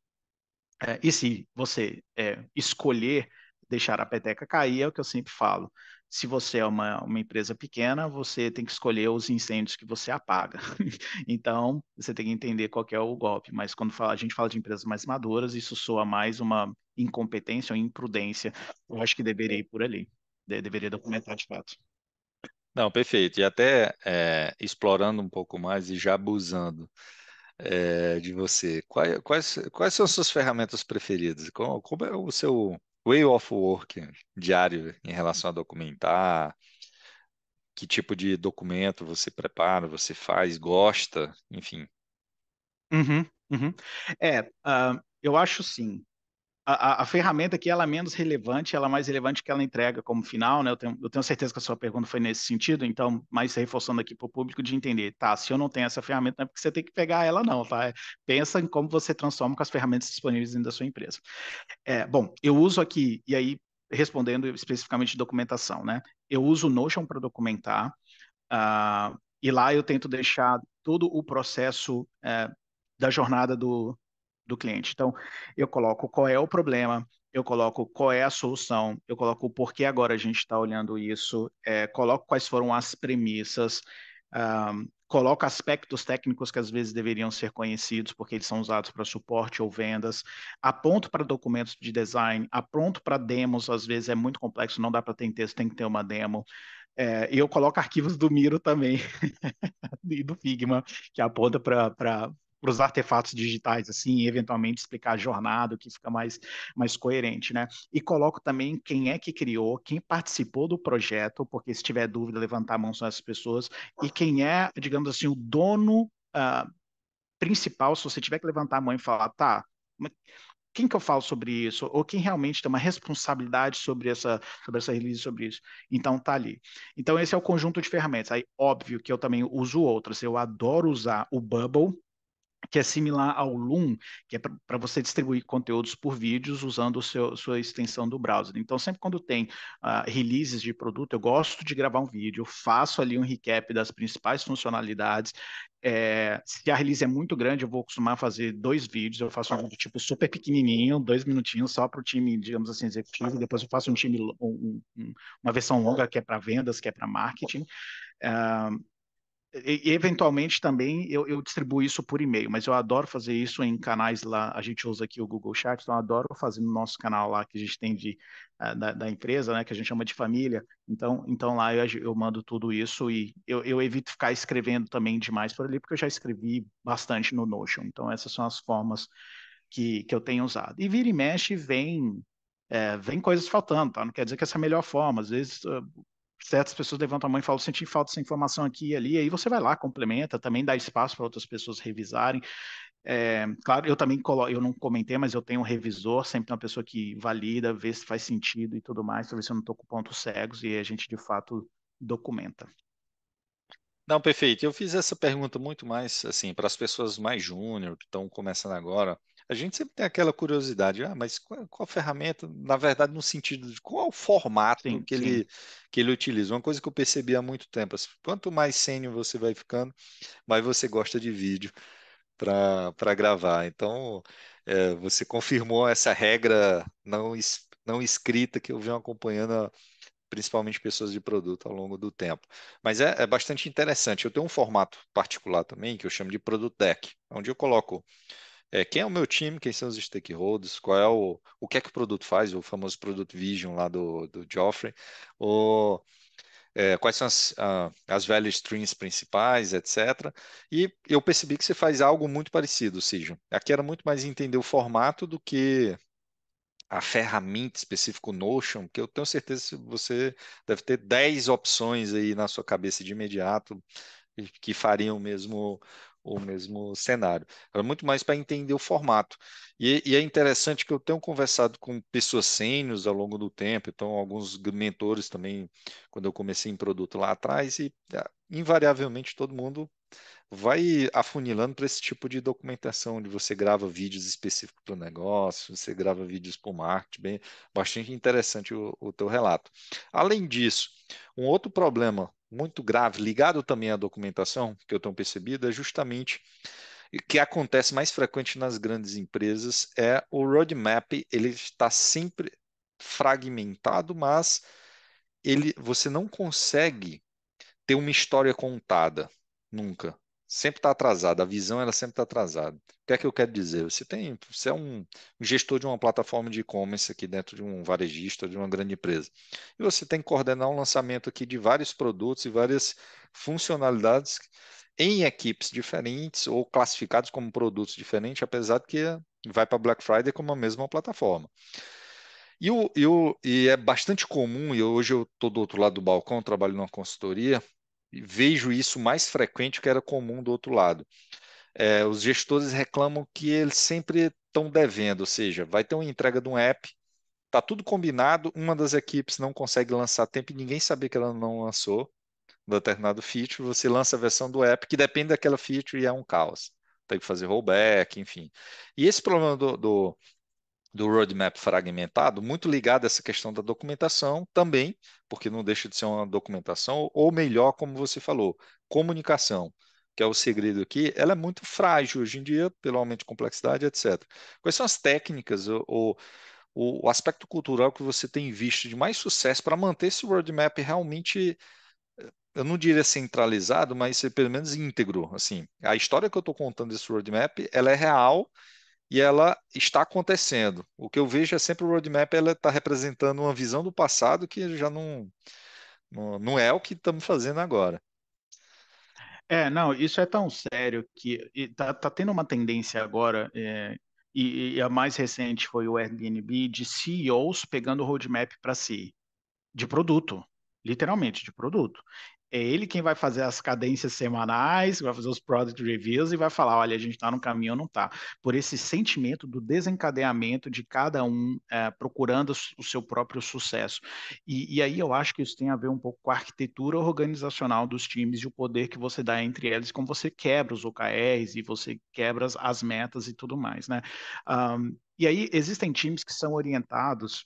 É, e se você é, escolher deixar a peteca cair, é o que eu sempre falo. Se você é uma, uma empresa pequena, você tem que escolher os incêndios que você apaga. então, você tem que entender qual é o golpe. Mas quando fala, a gente fala de empresas mais maduras, isso soa mais uma incompetência ou imprudência. Eu acho que deveria ir por ali. De deveria documentar de fato. Não, perfeito. E até é, explorando um pouco mais e já abusando é, de você, quais, quais, quais são as suas ferramentas preferidas? Como, como é o seu way of work diário em relação a documentar, que tipo de documento você prepara, você faz, gosta, enfim. Uhum, uhum. É, uh, eu acho sim a, a, ferramenta que ela é menos relevante, ela é mais relevante que ela entrega como final, né? Eu tenho, eu tenho certeza que a sua pergunta foi nesse sentido, então, mais reforçando aqui para o público de entender, tá? Se eu não tenho essa ferramenta, não é porque você tem que pegar ela, não, tá? É, pensa em como você transforma com as ferramentas disponíveis dentro da sua empresa. É, bom, eu uso aqui, e aí respondendo especificamente de documentação, né? Eu uso o Notion para documentar, uh, e lá eu tento deixar todo o processo uh, da jornada do, do cliente. Então, eu coloco qual é o problema, eu coloco qual é a solução, eu coloco por que agora a gente está olhando isso, é, coloco quais foram as premissas, um, ah, coloco aspectos técnicos que às vezes deveriam ser conhecidos, porque eles são usados para suporte ou vendas, aponto para documentos de design, aponto para demos, às vezes é muito complexo, não dá para ter texto, tem que ter uma demo. É, e eu coloco arquivos do Miro também, e do Figma, que aponta para para os artefatos digitais, assim, e eventualmente explicar a jornada, o que fica mais, mais coerente, né? E coloco também quem é que criou, quem participou do projeto, porque se tiver dúvida, levantar a mão são essas pessoas, e quem é, digamos assim, o dono uh, principal, se você tiver que levantar a mão e falar, tá, quem que eu falo sobre isso? Ou quem realmente tem uma responsabilidade sobre essa, sobre essa release, sobre isso? Então, tá ali. Então, esse é o conjunto de ferramentas. Aí, óbvio que eu também uso outras. Eu adoro usar o Bubble, que é similar ao Loom, que é para você distribuir conteúdos por vídeos usando a sua extensão do browser. Então, sempre quando tem uh, releases de produto, eu gosto de gravar um vídeo, faço ali um recap das principais funcionalidades. É, se a release é muito grande, eu vou costumar fazer dois vídeos. Eu faço um tipo super pequenininho, dois minutinhos, só para o time, digamos assim, executivo. Depois eu faço um time, um, um, uma versão longa que é para vendas, que é para marketing. Uh, e, eventualmente também eu, eu, distribuo isso por e-mail, mas eu adoro fazer isso em canais lá. A gente usa aqui o Google Chat, então eu adoro fazer no nosso canal lá que a gente tem de, ah, da, da empresa, né, que a gente chama de família. Então, então lá eu, eu mando tudo isso e eu, eu, evito ficar escrevendo também demais por ali, porque eu já escrevi bastante no Notion. Então, essas são as formas que, que eu tenho usado. E vira e mexe, vem. É, vem coisas faltando, tá? Não quer dizer que essa é a melhor forma. Às vezes ah, certas pessoas levantam a mão e falam, senti falta dessa informação aqui e ali, aí você vai lá, complementa, também dá espaço para outras pessoas revisarem. É, claro, eu também colo... eu não comentei, mas eu tenho um revisor, sempre uma pessoa que valida, vê se faz sentido e tudo mais, para ver se eu não estou com pontos cegos e a gente de fato documenta. Não, perfeito. Eu fiz essa pergunta muito mais assim para as pessoas mais júnior que estão começando agora, a gente sempre tem aquela curiosidade, ah, mas qual, qual ferramenta, na verdade, no sentido de qual o formato sim, que, sim. Ele, que ele utiliza. Uma coisa que eu percebi há muito tempo, assim, quanto mais sênior você vai ficando, mais você gosta de vídeo para gravar. Então, é, você confirmou essa regra não, não escrita que eu venho acompanhando a, principalmente pessoas de produto ao longo do tempo. Mas é, é, bastante interessante. Eu tenho um formato particular também que eu chamo de Product Deck, onde eu coloco é, quem é o meu time, quem são os stakeholders, qual é o, o que é que o produto faz, o famoso produto vision lá do, do Joffrey, o, é, quais são as, a, as value streams principais, etc. E eu percebi que você faz algo muito parecido, Sijo. Aqui era muito mais entender o formato do que a ferramenta específica, o Notion, que eu tenho certeza que você deve ter 10 opções aí na sua cabeça de imediato que fariam o mesmo, o mesmo cenário. Era muito mais para entender o formato. E, e, é interessante que eu tenho conversado com pessoas sênios ao longo do tempo, então alguns mentores também, quando eu comecei em produto lá atrás, e ah, invariavelmente todo mundo vai afunilando para esse tipo de documentação, onde você grava vídeos específicos para o negócio, você grava vídeos para o marketing, bem, bastante interessante o, o teu relato. Além disso, um outro problema muito grave, ligado também à documentação, que eu tenho percebido, é justamente o que acontece mais frequente nas grandes empresas é o roadmap, ele está sempre fragmentado, mas ele você não consegue ter uma história contada nunca sempre está atrasada, a visão ela sempre está atrasada. O que é que eu quero dizer? Você tem, você é um gestor de uma plataforma de e-commerce aqui dentro de um varejista, de uma grande empresa, e você tem que coordenar um lançamento aqui de vários produtos e várias funcionalidades em equipes diferentes ou classificados como produtos diferentes, apesar de que vai para Black Friday como a mesma plataforma. E, o, e, o, e é bastante comum, e hoje eu estou do outro lado do balcão, trabalho numa consultoria, vejo isso mais frequente que era comum do outro lado. É, os gestores reclamam que eles sempre estão devendo, ou seja, vai ter uma entrega de um app, está tudo combinado, uma das equipes não consegue lançar a tempo e ninguém sabe que ela não lançou um determinado feature, você lança a versão do app que depende daquela feature e é um caos. Tem que fazer rollback, enfim. E esse problema do, do do roadmap fragmentado, muito ligado a essa questão da documentação também, porque não deixa de ser uma documentação, ou melhor, como você falou, comunicação, que é o segredo aqui, ela é muito frágil hoje em dia, pelo aumento de complexidade, etc. Quais são as técnicas ou, o aspecto cultural que você tem visto de mais sucesso para manter esse roadmap realmente eu não diria centralizado, mas pelo menos íntegro. Assim, a história que eu estou contando desse roadmap, ela é real e ela está acontecendo. O que eu vejo é sempre o roadmap ela está representando uma visão do passado que já não, não, não é o que estamos fazendo agora. É, não, isso é tão sério que está tá tendo uma tendência agora, é, e, e, a mais recente foi o Airbnb, de CEOs pegando o roadmap para si, de produto, literalmente de produto é ele quem vai fazer as cadências semanais, vai fazer os product reviews e vai falar, olha, a gente está no caminho ou não está. Por esse sentimento do desencadeamento de cada um é, procurando o seu próprio sucesso. E, e, aí eu acho que isso tem a ver um pouco com a arquitetura organizacional dos times e o poder que você dá entre eles, como você quebra os OKRs e você quebra as metas e tudo mais, né? Um, e aí existem times que são orientados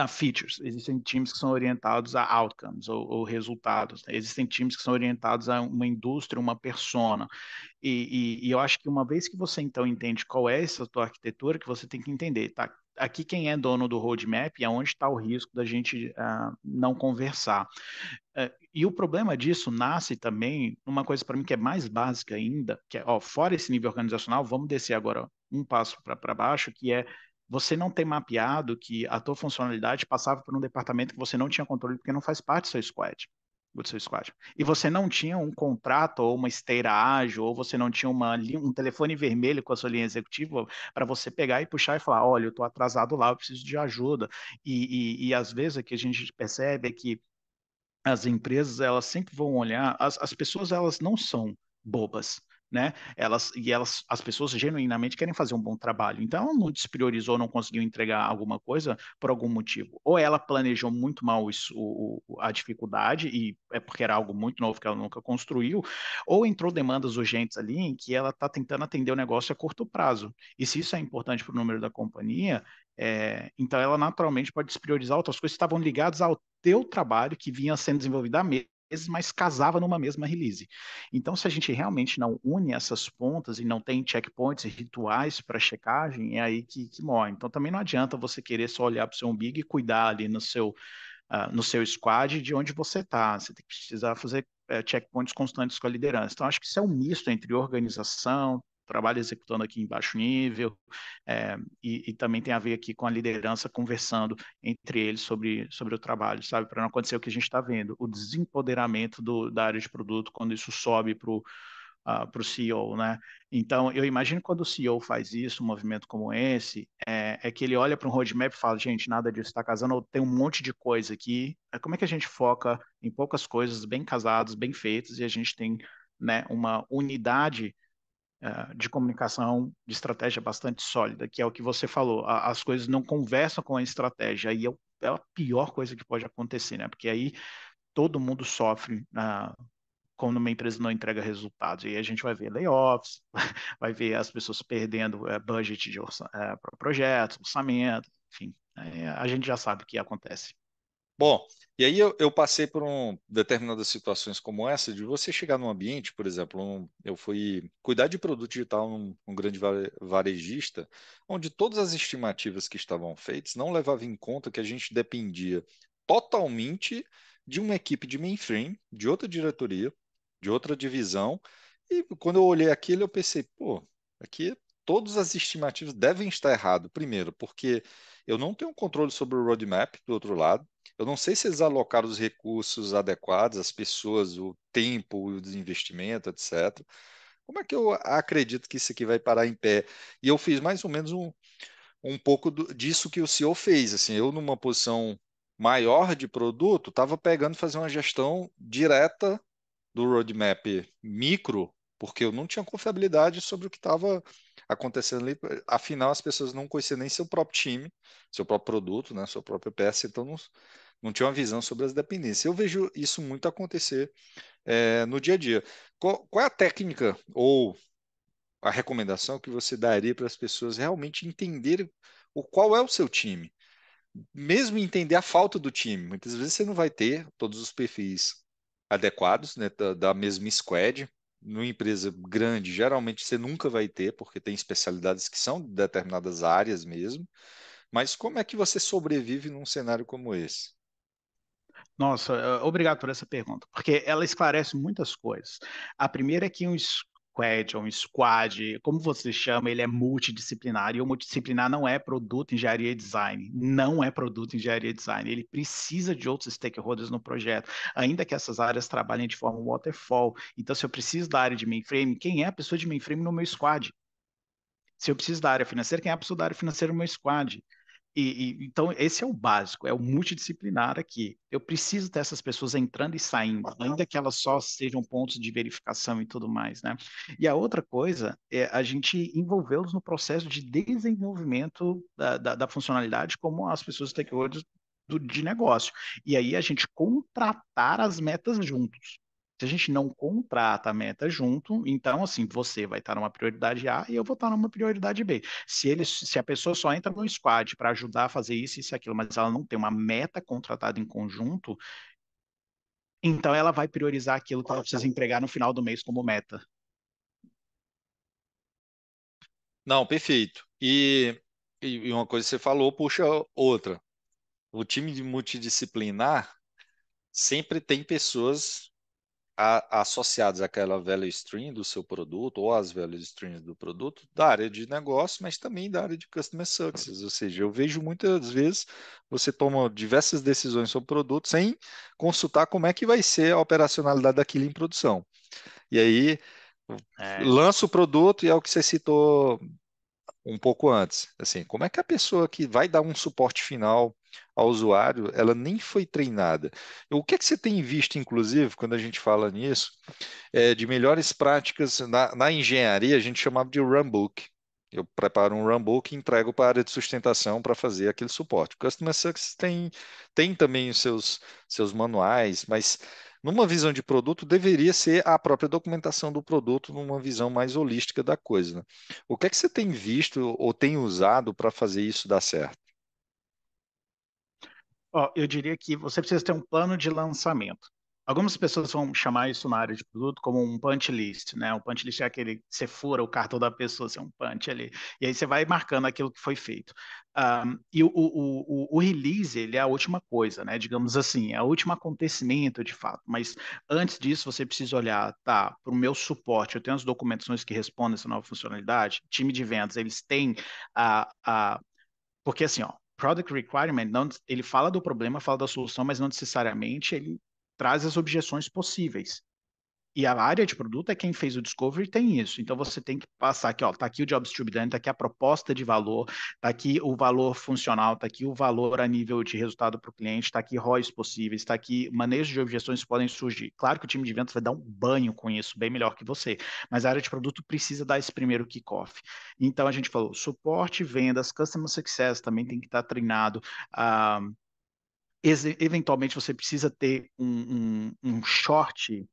ah, features, existem times que são orientados a outcomes ou, ou resultados, né? existem times que são orientados a uma indústria, uma persona. E, e, e eu acho que uma vez que você então entende qual é essa tua arquitetura, que você tem que entender, tá? aqui quem é dono do roadmap e aonde está o risco da gente uh, não conversar. Uh, e o problema disso nasce também numa coisa para mim que é mais básica ainda, que é, ó, fora esse nível organizacional, vamos descer agora um passo para baixo, que é você não tem mapeado que a tua funcionalidade passava por um departamento que você não tinha controle porque não faz parte do seu squad, do seu squad. E você não tinha um contrato ou uma esteira ágil ou você não tinha uma, um telefone vermelho com a sua linha executiva para você pegar e puxar e falar, olha, eu estou atrasado lá, eu preciso de ajuda. E, e, e às vezes o que a gente percebe é que as empresas elas sempre vão olhar, as, as pessoas elas não são bobas né? Elas e elas, as pessoas genuinamente querem fazer um bom trabalho. Então, ela não despriorizou, não conseguiu entregar alguma coisa por algum motivo. Ou ela planejou muito mal isso, o, a dificuldade e é porque era algo muito novo que ela nunca construiu, ou entrou demandas urgentes ali em que ela está tentando atender o negócio a curto prazo. E se isso é importante para o número da companhia, é, então ela naturalmente pode despriorizar outras coisas que estavam ligadas ao teu trabalho que vinha sendo desenvolvido há meses vezes mas casava numa mesma release. Então, se a gente realmente não une essas pontas e não tem checkpoints e rituais para checagem, é aí que, que morre. Então, também não adianta você querer só olhar para o seu umbigo e cuidar ali no seu, uh, no seu squad de onde você está. Você tem que precisar fazer uh, checkpoints constantes com a liderança. Então, acho que isso é um misto entre organização, trabalho executando aqui em baixo nível, é, e, e, também tem a ver aqui com a liderança conversando entre eles sobre, sobre o trabalho, sabe? Para não acontecer o que a gente está vendo, o desempoderamento do, da área de produto quando isso sobe para ah, o Uh, CEO, né? Então, eu imagino quando o CEO faz isso, um movimento como esse, é, é que ele olha para um roadmap e fala, gente, nada disso está casando, ou tem um monte de coisa aqui, é, como é que a gente foca em poucas coisas bem casadas, bem feitas, e a gente tem né, uma unidade eh, de comunicação, de estratégia bastante sólida, que é o que você falou. as coisas não conversam com a estratégia, Aí é, é, a pior coisa que pode acontecer, né? Porque aí todo mundo sofre uh, quando uma empresa não entrega resultados. E aí a gente vai ver layoffs, vai ver as pessoas perdendo uh, budget de orça, eh, projetos, orçamento, enfim. a gente já sabe o que acontece. Bom, e aí eu, eu passei por um, determinadas situações como essa, de você chegar num ambiente, por exemplo, um, eu fui cuidar de produto digital num um grande varejista, onde todas as estimativas que estavam feitas não levavam em conta que a gente dependia totalmente de uma equipe de mainframe, de outra diretoria, de outra divisão, e quando eu olhei aquilo, eu pensei, pô, aqui todas as estimativas devem estar erradas, Primeiro, porque eu não tenho controle sobre o roadmap do outro lado. Eu não sei se eles alocaram os recursos adequados, as pessoas, o tempo, o desinvestimento, etc. Como é que eu acredito que isso aqui vai parar em pé? E eu fiz mais ou menos um, um pouco do, disso que o CEO fez. Assim, eu numa posição maior de produto, estava pegando fazer uma gestão direta do roadmap micro, porque eu não tinha confiabilidade sobre o que estava acontecendo ali. Afinal, as pessoas não conheciam nem seu próprio time, seu próprio produto, né, sua própria peça, então não, não tinha uma visão sobre as dependências. Eu vejo isso muito acontecer é, no dia a dia. Qual, qual é a técnica ou a recomendação que você daria para as pessoas realmente entenderem o qual é o seu time? mesmo entender a falta do time. Muitas vezes você não vai ter todos os perfis adequados né, da, da mesma squad numa empresa grande, geralmente você nunca vai ter, porque tem especialidades que são de determinadas áreas mesmo. Mas como é que você sobrevive num cenário como esse? Nossa, eh, obrigado por essa pergunta, porque ela esclarece muitas coisas. A primeira é que um, squad ou um squad, como você chama, ele é multidisciplinar. E o multidisciplinar não é produto, engenharia e design. Não é produto, engenharia e design. Ele precisa de outros stakeholders no projeto, ainda que essas áreas trabalhem de forma waterfall. Então, se eu preciso da área de mainframe, quem é a pessoa de mainframe no meu squad? Se eu preciso da área financeira, quem é a pessoa da área financeira no meu squad? E, e, então, esse é o básico, é o multidisciplinar aqui. Eu preciso ter essas pessoas entrando e saindo, ainda que elas só sejam pontos de verificação e tudo mais, né? E a outra coisa é a gente envolvê-los no processo de desenvolvimento da, da, da funcionalidade, como as pessoas stakeholders do, de negócio. E aí a gente contratar as metas juntos. Se a gente não contrata a meta junto, então assim, você vai estar numa prioridade A e eu vou estar numa prioridade B. Se ele, se a pessoa só entra no squad para ajudar a fazer isso e aquilo, mas ela não tem uma meta contratada em conjunto, então ela vai priorizar aquilo que ela precisa entregar no final do mês como meta. Não, perfeito. E, e uma coisa que você falou puxa outra. O time multidisciplinar sempre tem pessoas associados àquela value stream do seu produto ou às value streams do produto da área de negócio, mas também da área de customer success. Ou seja, eu vejo muitas vezes você toma diversas decisões sobre produto sem consultar como é que vai ser a operacionalidade daquilo em produção. E aí é. lança o produto e é o que você citou um pouco antes. Assim, como é que a pessoa que vai dar um suporte final ao usuário, ela nem foi treinada. O que é que você tem visto, inclusive, quando a gente fala nisso, é, de melhores práticas na, na engenharia, a gente chamava de runbook, eu preparo um runbook e entrego para a área de sustentação para fazer aquele suporte. O Customer Success tem, tem também os seus, seus manuais, mas numa visão de produto deveria ser a própria documentação do produto numa visão mais holística da coisa. Né? O que é que você tem visto ou tem usado para fazer isso dar certo? ó, eu diria que você precisa ter um plano de lançamento. Algumas pessoas vão chamar isso na área de produto como um punch list, né? Um punch list é aquele que você fura o cartão da pessoa, assim, um punch ali. E aí você vai marcando aquilo que foi feito. Um, e o, o, o, o, release, ele é a última coisa, né? Digamos assim, é o último acontecimento, de fato. Mas antes disso, você precisa olhar, tá, para o meu suporte, eu tenho as documentações que respondem essa nova funcionalidade, time de vendas, eles têm a... a... Porque assim, ó, product requirement, não, ele fala do problema, fala da solução, mas não necessariamente ele traz as objeções possíveis. E a área de produto é quem fez o discovery tem isso. Então você tem que passar aqui, ó, tá aqui o job stream dentro, tá aqui a proposta de valor, tá aqui o valor funcional, tá aqui o valor a nível de resultado para o cliente, tá aqui ROIs possíveis, tá aqui manejo de objeções que podem surgir. Claro que o time de vendas vai dar um banho com isso, bem melhor que você, mas a área de produto precisa dar esse primeiro kickoff. Então a gente falou, suporte, vendas, customer success também tem que estar tá treinado. Uh, eventualmente você precisa ter um, um, um short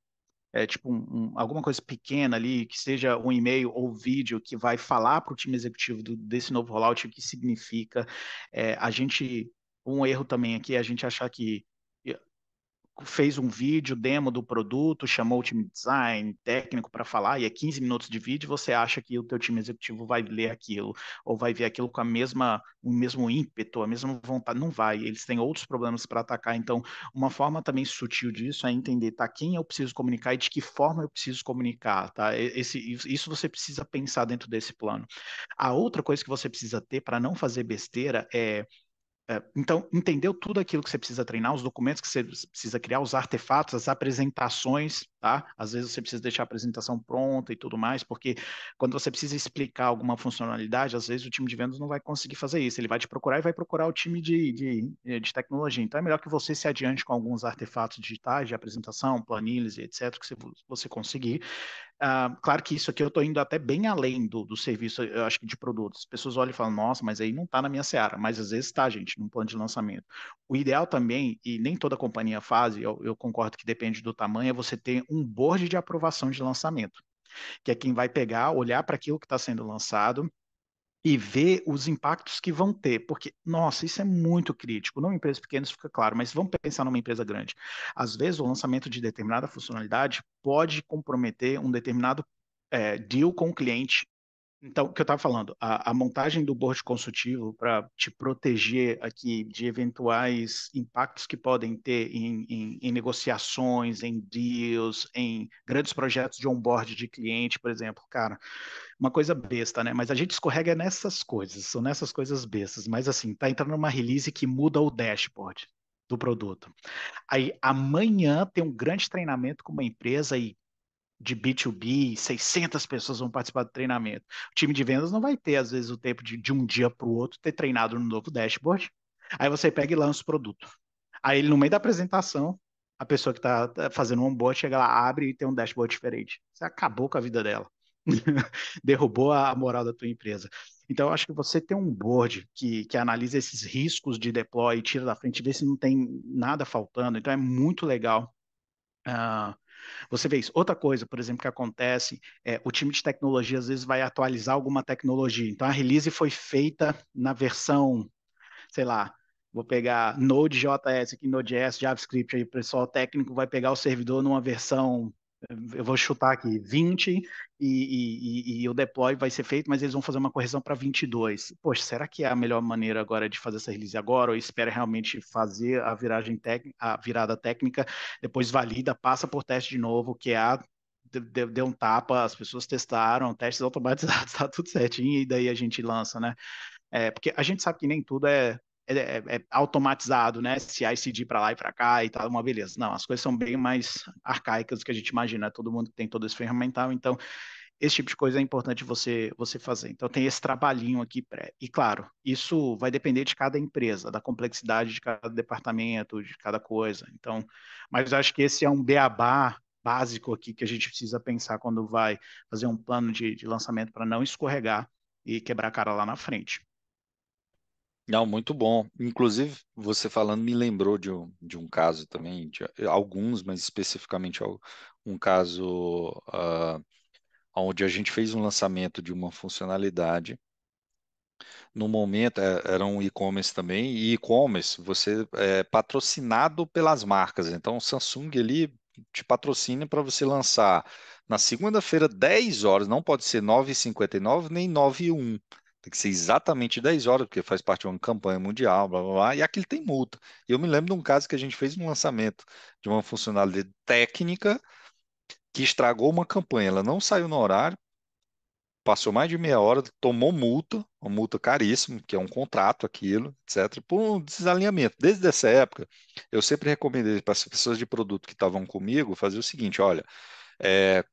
é, tipo um, um, alguma coisa pequena ali, que seja um e-mail ou vídeo que vai falar para o time executivo do, desse novo rollout o que significa. É, a gente, um erro também aqui é a gente achar que fez um vídeo demo do produto, chamou o time design, técnico para falar, e é 15 minutos de vídeo, você acha que o teu time executivo vai ler aquilo, ou vai ver aquilo com a mesma, o mesmo ímpeto, a mesma vontade, não vai, eles têm outros problemas para atacar, então uma forma também sutil disso é entender, tá, quem eu preciso comunicar e de que forma eu preciso comunicar, tá, Esse, isso você precisa pensar dentro desse plano. A outra coisa que você precisa ter para não fazer besteira é é, então, entendeu tudo aquilo que você precisa treinar, os documentos que você precisa criar, os artefatos, as apresentações, tá? Às vezes você precisa deixar a apresentação pronta e tudo mais, porque quando você precisa explicar alguma funcionalidade, às vezes o time de vendas não vai conseguir fazer isso. Ele vai te procurar e vai procurar o time de, de, eh, de tecnologia. Então é melhor que você se adiante com alguns artefatos digitais de apresentação, planilhas e etc., que você, você conseguir. Uh, claro que isso aqui eu estou indo até bem além do, do serviço, eu acho que de produtos. As pessoas olham e falam, nossa, mas aí não está na minha seara. Mas às vezes está, gente, num plano de lançamento. O ideal também, e nem toda companhia faz, eu, eu concordo que depende do tamanho, é você ter um um board de aprovação de lançamento, que é quem vai pegar, olhar para aquilo que está sendo lançado e ver os impactos que vão ter, porque, nossa, isso é muito crítico. Numa empresa pequena isso fica claro, mas vamos pensar numa empresa grande. Às vezes, o lançamento de determinada funcionalidade pode comprometer um determinado é, deal com o cliente então, o que eu estava falando, a, a, montagem do board consultivo para te proteger aqui de eventuais impactos que podem ter em, em, em, negociações, em deals, em grandes projetos de onboard de cliente, por exemplo. Cara, uma coisa besta, né? Mas a gente escorrega nessas coisas, são nessas coisas bestas. Mas assim, tá entrando uma release que muda o dashboard do produto. Aí amanhã tem um grande treinamento com uma empresa e de B2B, 600 pessoas vão participar do treinamento. O time de vendas não vai ter, às vezes, o tempo de, de um dia para o outro ter treinado no novo dashboard. Aí você pega e lança o produto. Aí, no meio da apresentação, a pessoa que está tá fazendo um onboard chega lá, abre e tem um dashboard diferente. Você acabou com a vida dela. Derrubou a moral da tua empresa. Então, acho que você ter um board que, que analisa esses riscos de deploy, tira da frente, vê se não tem nada faltando. Então, é muito legal. Uh, você vê isso. Outra coisa, por exemplo, que acontece é o time de tecnologia às vezes vai atualizar alguma tecnologia. Então a release foi feita na versão, sei lá, vou pegar Node.js aqui, Node.js, JavaScript, aí o pessoal técnico vai pegar o servidor numa versão eu vou chutar aqui, 20 e, e, e, o deploy vai ser feito, mas eles vão fazer uma correção para 22. Poxa, será que é a melhor maneira agora de fazer essa release agora? Ou espera realmente fazer a viragem técnica, a virada técnica, depois valida, passa por teste de novo, que é a deu um tapa, as pessoas testaram, testes automatizados, tá tudo certinho, e daí a gente lança, né? É, porque a gente sabe que nem tudo é é é, é, é, automatizado, né? Se ICD para lá e para cá e tal, é uma beleza. Não, as coisas são bem mais arcaicas do que a gente imagina. Todo mundo tem todo esse ferramental, então esse tipo de coisa é importante você você fazer. Então tem esse trabalhinho aqui pré. E claro, isso vai depender de cada empresa, da complexidade de cada departamento, de cada coisa. Então, mas eu acho que esse é um beabá básico aqui que a gente precisa pensar quando vai fazer um plano de, de lançamento para não escorregar e quebrar a cara lá na frente. Não, muito bom. Inclusive, você falando me lembrou de um, de um caso também, de eh, alguns, mas especificamente um caso uh, onde a gente fez um lançamento de uma funcionalidade. No momento, é, era um e-commerce também, e e-commerce, você é patrocinado pelas marcas. Então, o Samsung ali te patrocina para você lançar na segunda-feira, 10 horas, não pode ser 9h59 nem 9h01 tem que ser exatamente 10 horas, porque faz parte de uma campanha mundial, blá blá blá, e aquilo tem multa. eu me lembro de um caso que a gente fez no lançamento de uma funcionalidade técnica que estragou uma campanha. Ela não saiu no horário, passou mais de meia hora, tomou multa, uma multa caríssima, que é um contrato aquilo, etc., por um desalinhamento. Desde essa época, eu sempre recomendei para as pessoas de produto que estavam comigo fazer o seguinte: olha. É,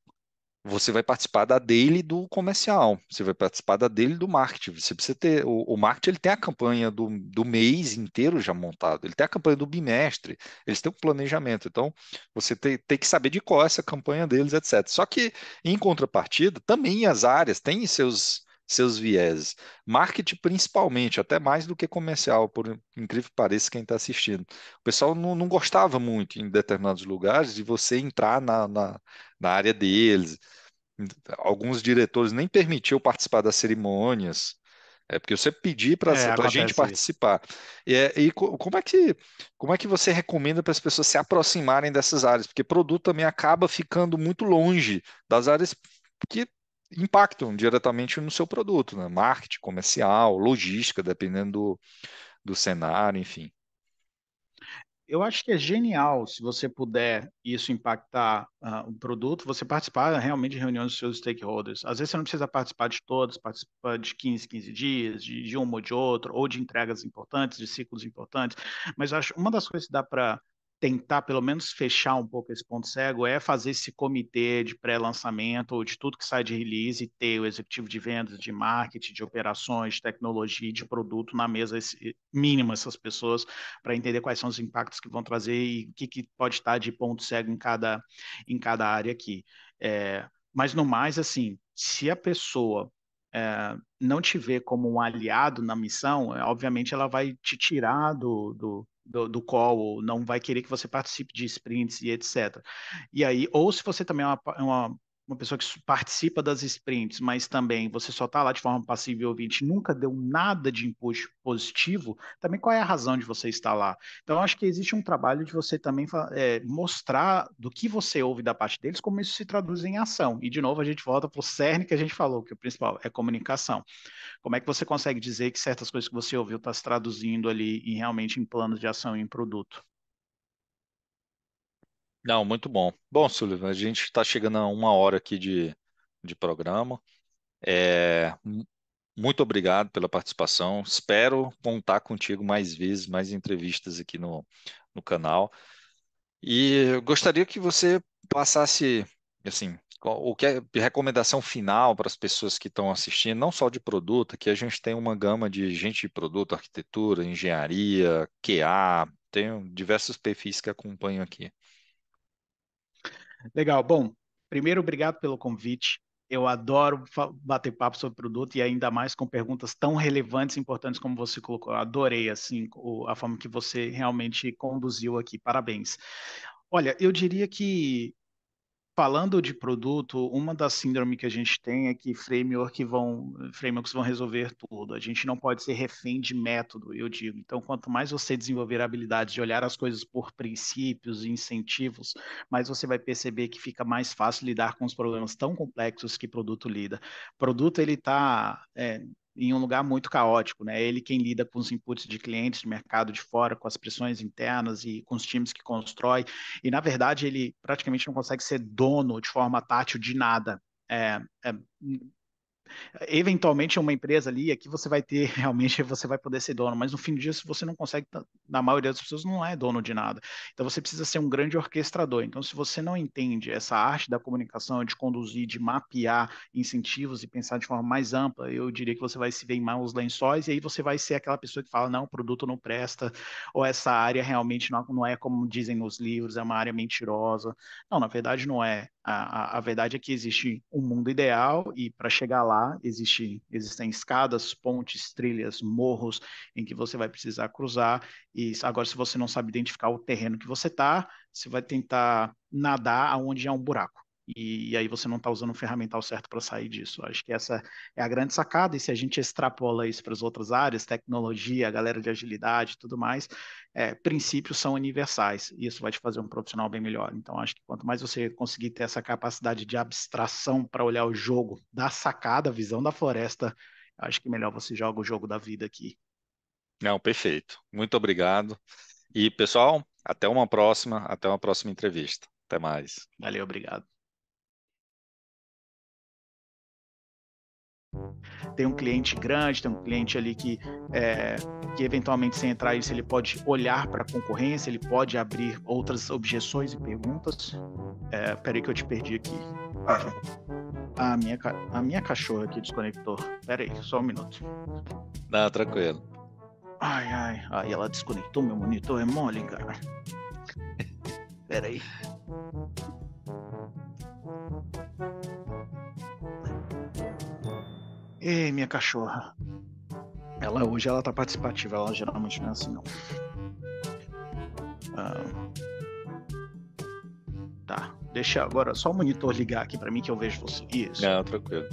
você vai participar da daily do comercial, você vai participar da daily do marketing. Você precisa ter o, o marketing, ele tem a campanha do, do mês inteiro já montado, ele tem a campanha do bimestre, eles têm um planejamento. Então, você tem, tem que saber de qual é essa campanha deles, etc. Só que em contrapartida, também as áreas têm seus seus vieses. Marketing, principalmente, até mais do que comercial, por incrível que pareça, quem está assistindo. O pessoal não, não, gostava muito em determinados lugares de você entrar na, na, na área deles. Alguns diretores nem permitiam participar das cerimônias. É porque você pedir para é, a gente participar. E, é, e, como é que como é que você recomenda para as pessoas se aproximarem dessas áreas? Porque produto também acaba ficando muito longe das áreas que impactam diretamente no seu produto, né? marketing, comercial, logística, dependendo do, do cenário, enfim. Eu acho que é genial se você puder isso impactar uh, o produto, você participar realmente de reuniões dos seus stakeholders. Às vezes você não precisa participar de todas, participar de 15, 15 dias, de, de uma ou de outra, ou de entregas importantes, de ciclos importantes. Mas acho uma das coisas que dá para tentar pelo menos fechar um pouco esse ponto cego é fazer esse comitê de pré-lançamento ou de tudo que sai de release e ter o executivo de vendas, de marketing, de operações, de tecnologia, de produto na mesa esse, mínimo essas pessoas para entender quais são os impactos que vão trazer e o que, que, pode estar de ponto cego em cada, em cada área aqui. É, mas no mais, assim, se a pessoa é, não te vê como um aliado na missão, é, obviamente ela vai te tirar do, do, do, do call, não vai querer que você participe de sprints e etc. E aí, ou se você também é uma, é uma uma pessoa que participa das sprints, mas também você só está lá de forma passiva e ouvinte, nunca deu nada de input positivo, também qual é a razão de você estar lá? Então, acho que existe um trabalho de você também é, mostrar do que você ouve da parte deles, como isso se traduz em ação. E, de novo, a gente volta para o cerne que a gente falou, que o principal é comunicação. Como é que você consegue dizer que certas coisas que você ouviu está se traduzindo ali em, realmente em planos de ação e em produto? Não, muito bom. Bom, Sullivan, a gente está chegando a uma hora aqui de, de programa. É, muito obrigado pela participação. Espero contar contigo mais vezes, mais entrevistas aqui no, no canal. E eu gostaria que você passasse, assim, o que é recomendação final para as pessoas que estão assistindo, não só de produto, que a gente tem uma gama de gente de produto, arquitetura, engenharia, QA, tem diversos perfis que acompanham aqui. Legal. Bom, primeiro, obrigado pelo convite. Eu adoro bater papo sobre produto e ainda mais com perguntas tão relevantes e importantes como você colocou. Eu adorei assim a forma que você realmente conduziu aqui. Parabéns. Olha, eu diria que Falando de produto, uma das síndromes que a gente tem é que framework vão, frameworks vão resolver tudo. A gente não pode ser refém de método, eu digo. Então, quanto mais você desenvolver a habilidade de olhar as coisas por princípios e incentivos, mais você vai perceber que fica mais fácil lidar com os problemas tão complexos que produto lida. Produto, ele está é, em um lugar muito caótico, né? Ele quem lida com os inputs de clientes, de mercado de fora, com as pressões internas e com os times que constrói. E na verdade ele praticamente não consegue ser dono de forma tátil de nada. É, é, Eventualmente, uma empresa ali, aqui você vai ter realmente, você vai poder ser dono, mas no fim do dia, se você não consegue, tá, na maioria das pessoas, não é dono de nada. Então, você precisa ser um grande orquestrador. Então, se você não entende essa arte da comunicação, de conduzir, de mapear incentivos e pensar de forma mais ampla, eu diria que você vai se ver em maus lençóis e aí você vai ser aquela pessoa que fala: não, o produto não presta, ou essa área realmente não, não é como dizem nos livros, é uma área mentirosa. Não, na verdade, não é. A, a, a, verdade é que existe um mundo ideal e para chegar lá existe, existem escadas, pontes, trilhas, morros em que você vai precisar cruzar. E agora, se você não sabe identificar o terreno que você está, você vai tentar nadar aonde há um buraco e, e aí você não está usando o ferramental certo para sair disso. Acho que essa é a grande sacada, e se a gente extrapola isso para as outras áreas, tecnologia, galera de agilidade tudo mais, é, princípios são universais, e isso vai te fazer um profissional bem melhor. Então, acho que quanto mais você conseguir ter essa capacidade de abstração para olhar o jogo da sacada, a visão da floresta, acho que melhor você joga o jogo da vida aqui. Não, perfeito. Muito obrigado. E, pessoal, até uma próxima, até uma próxima entrevista. Até mais. Valeu, obrigado. Tem um cliente grande, tem um cliente ali que, é, que eventualmente, sem entrar isso, ele pode olhar para a concorrência, ele pode abrir outras objeções e perguntas. É, peraí que eu te perdi aqui. Ah, a minha, a minha cachorra aqui desconectou. Peraí, só um minuto. Não, tranquilo. Ai, ai, ai, ela desconectou meu monitor, é mole, cara. Peraí. Ei, minha cachorra. Ela hoje ela tá participativa, ela geralmente não é assim não. Ah, tá. Deixa agora só o monitor ligar aqui para mim que eu vejo você. Isso. Não, ah, tranquilo.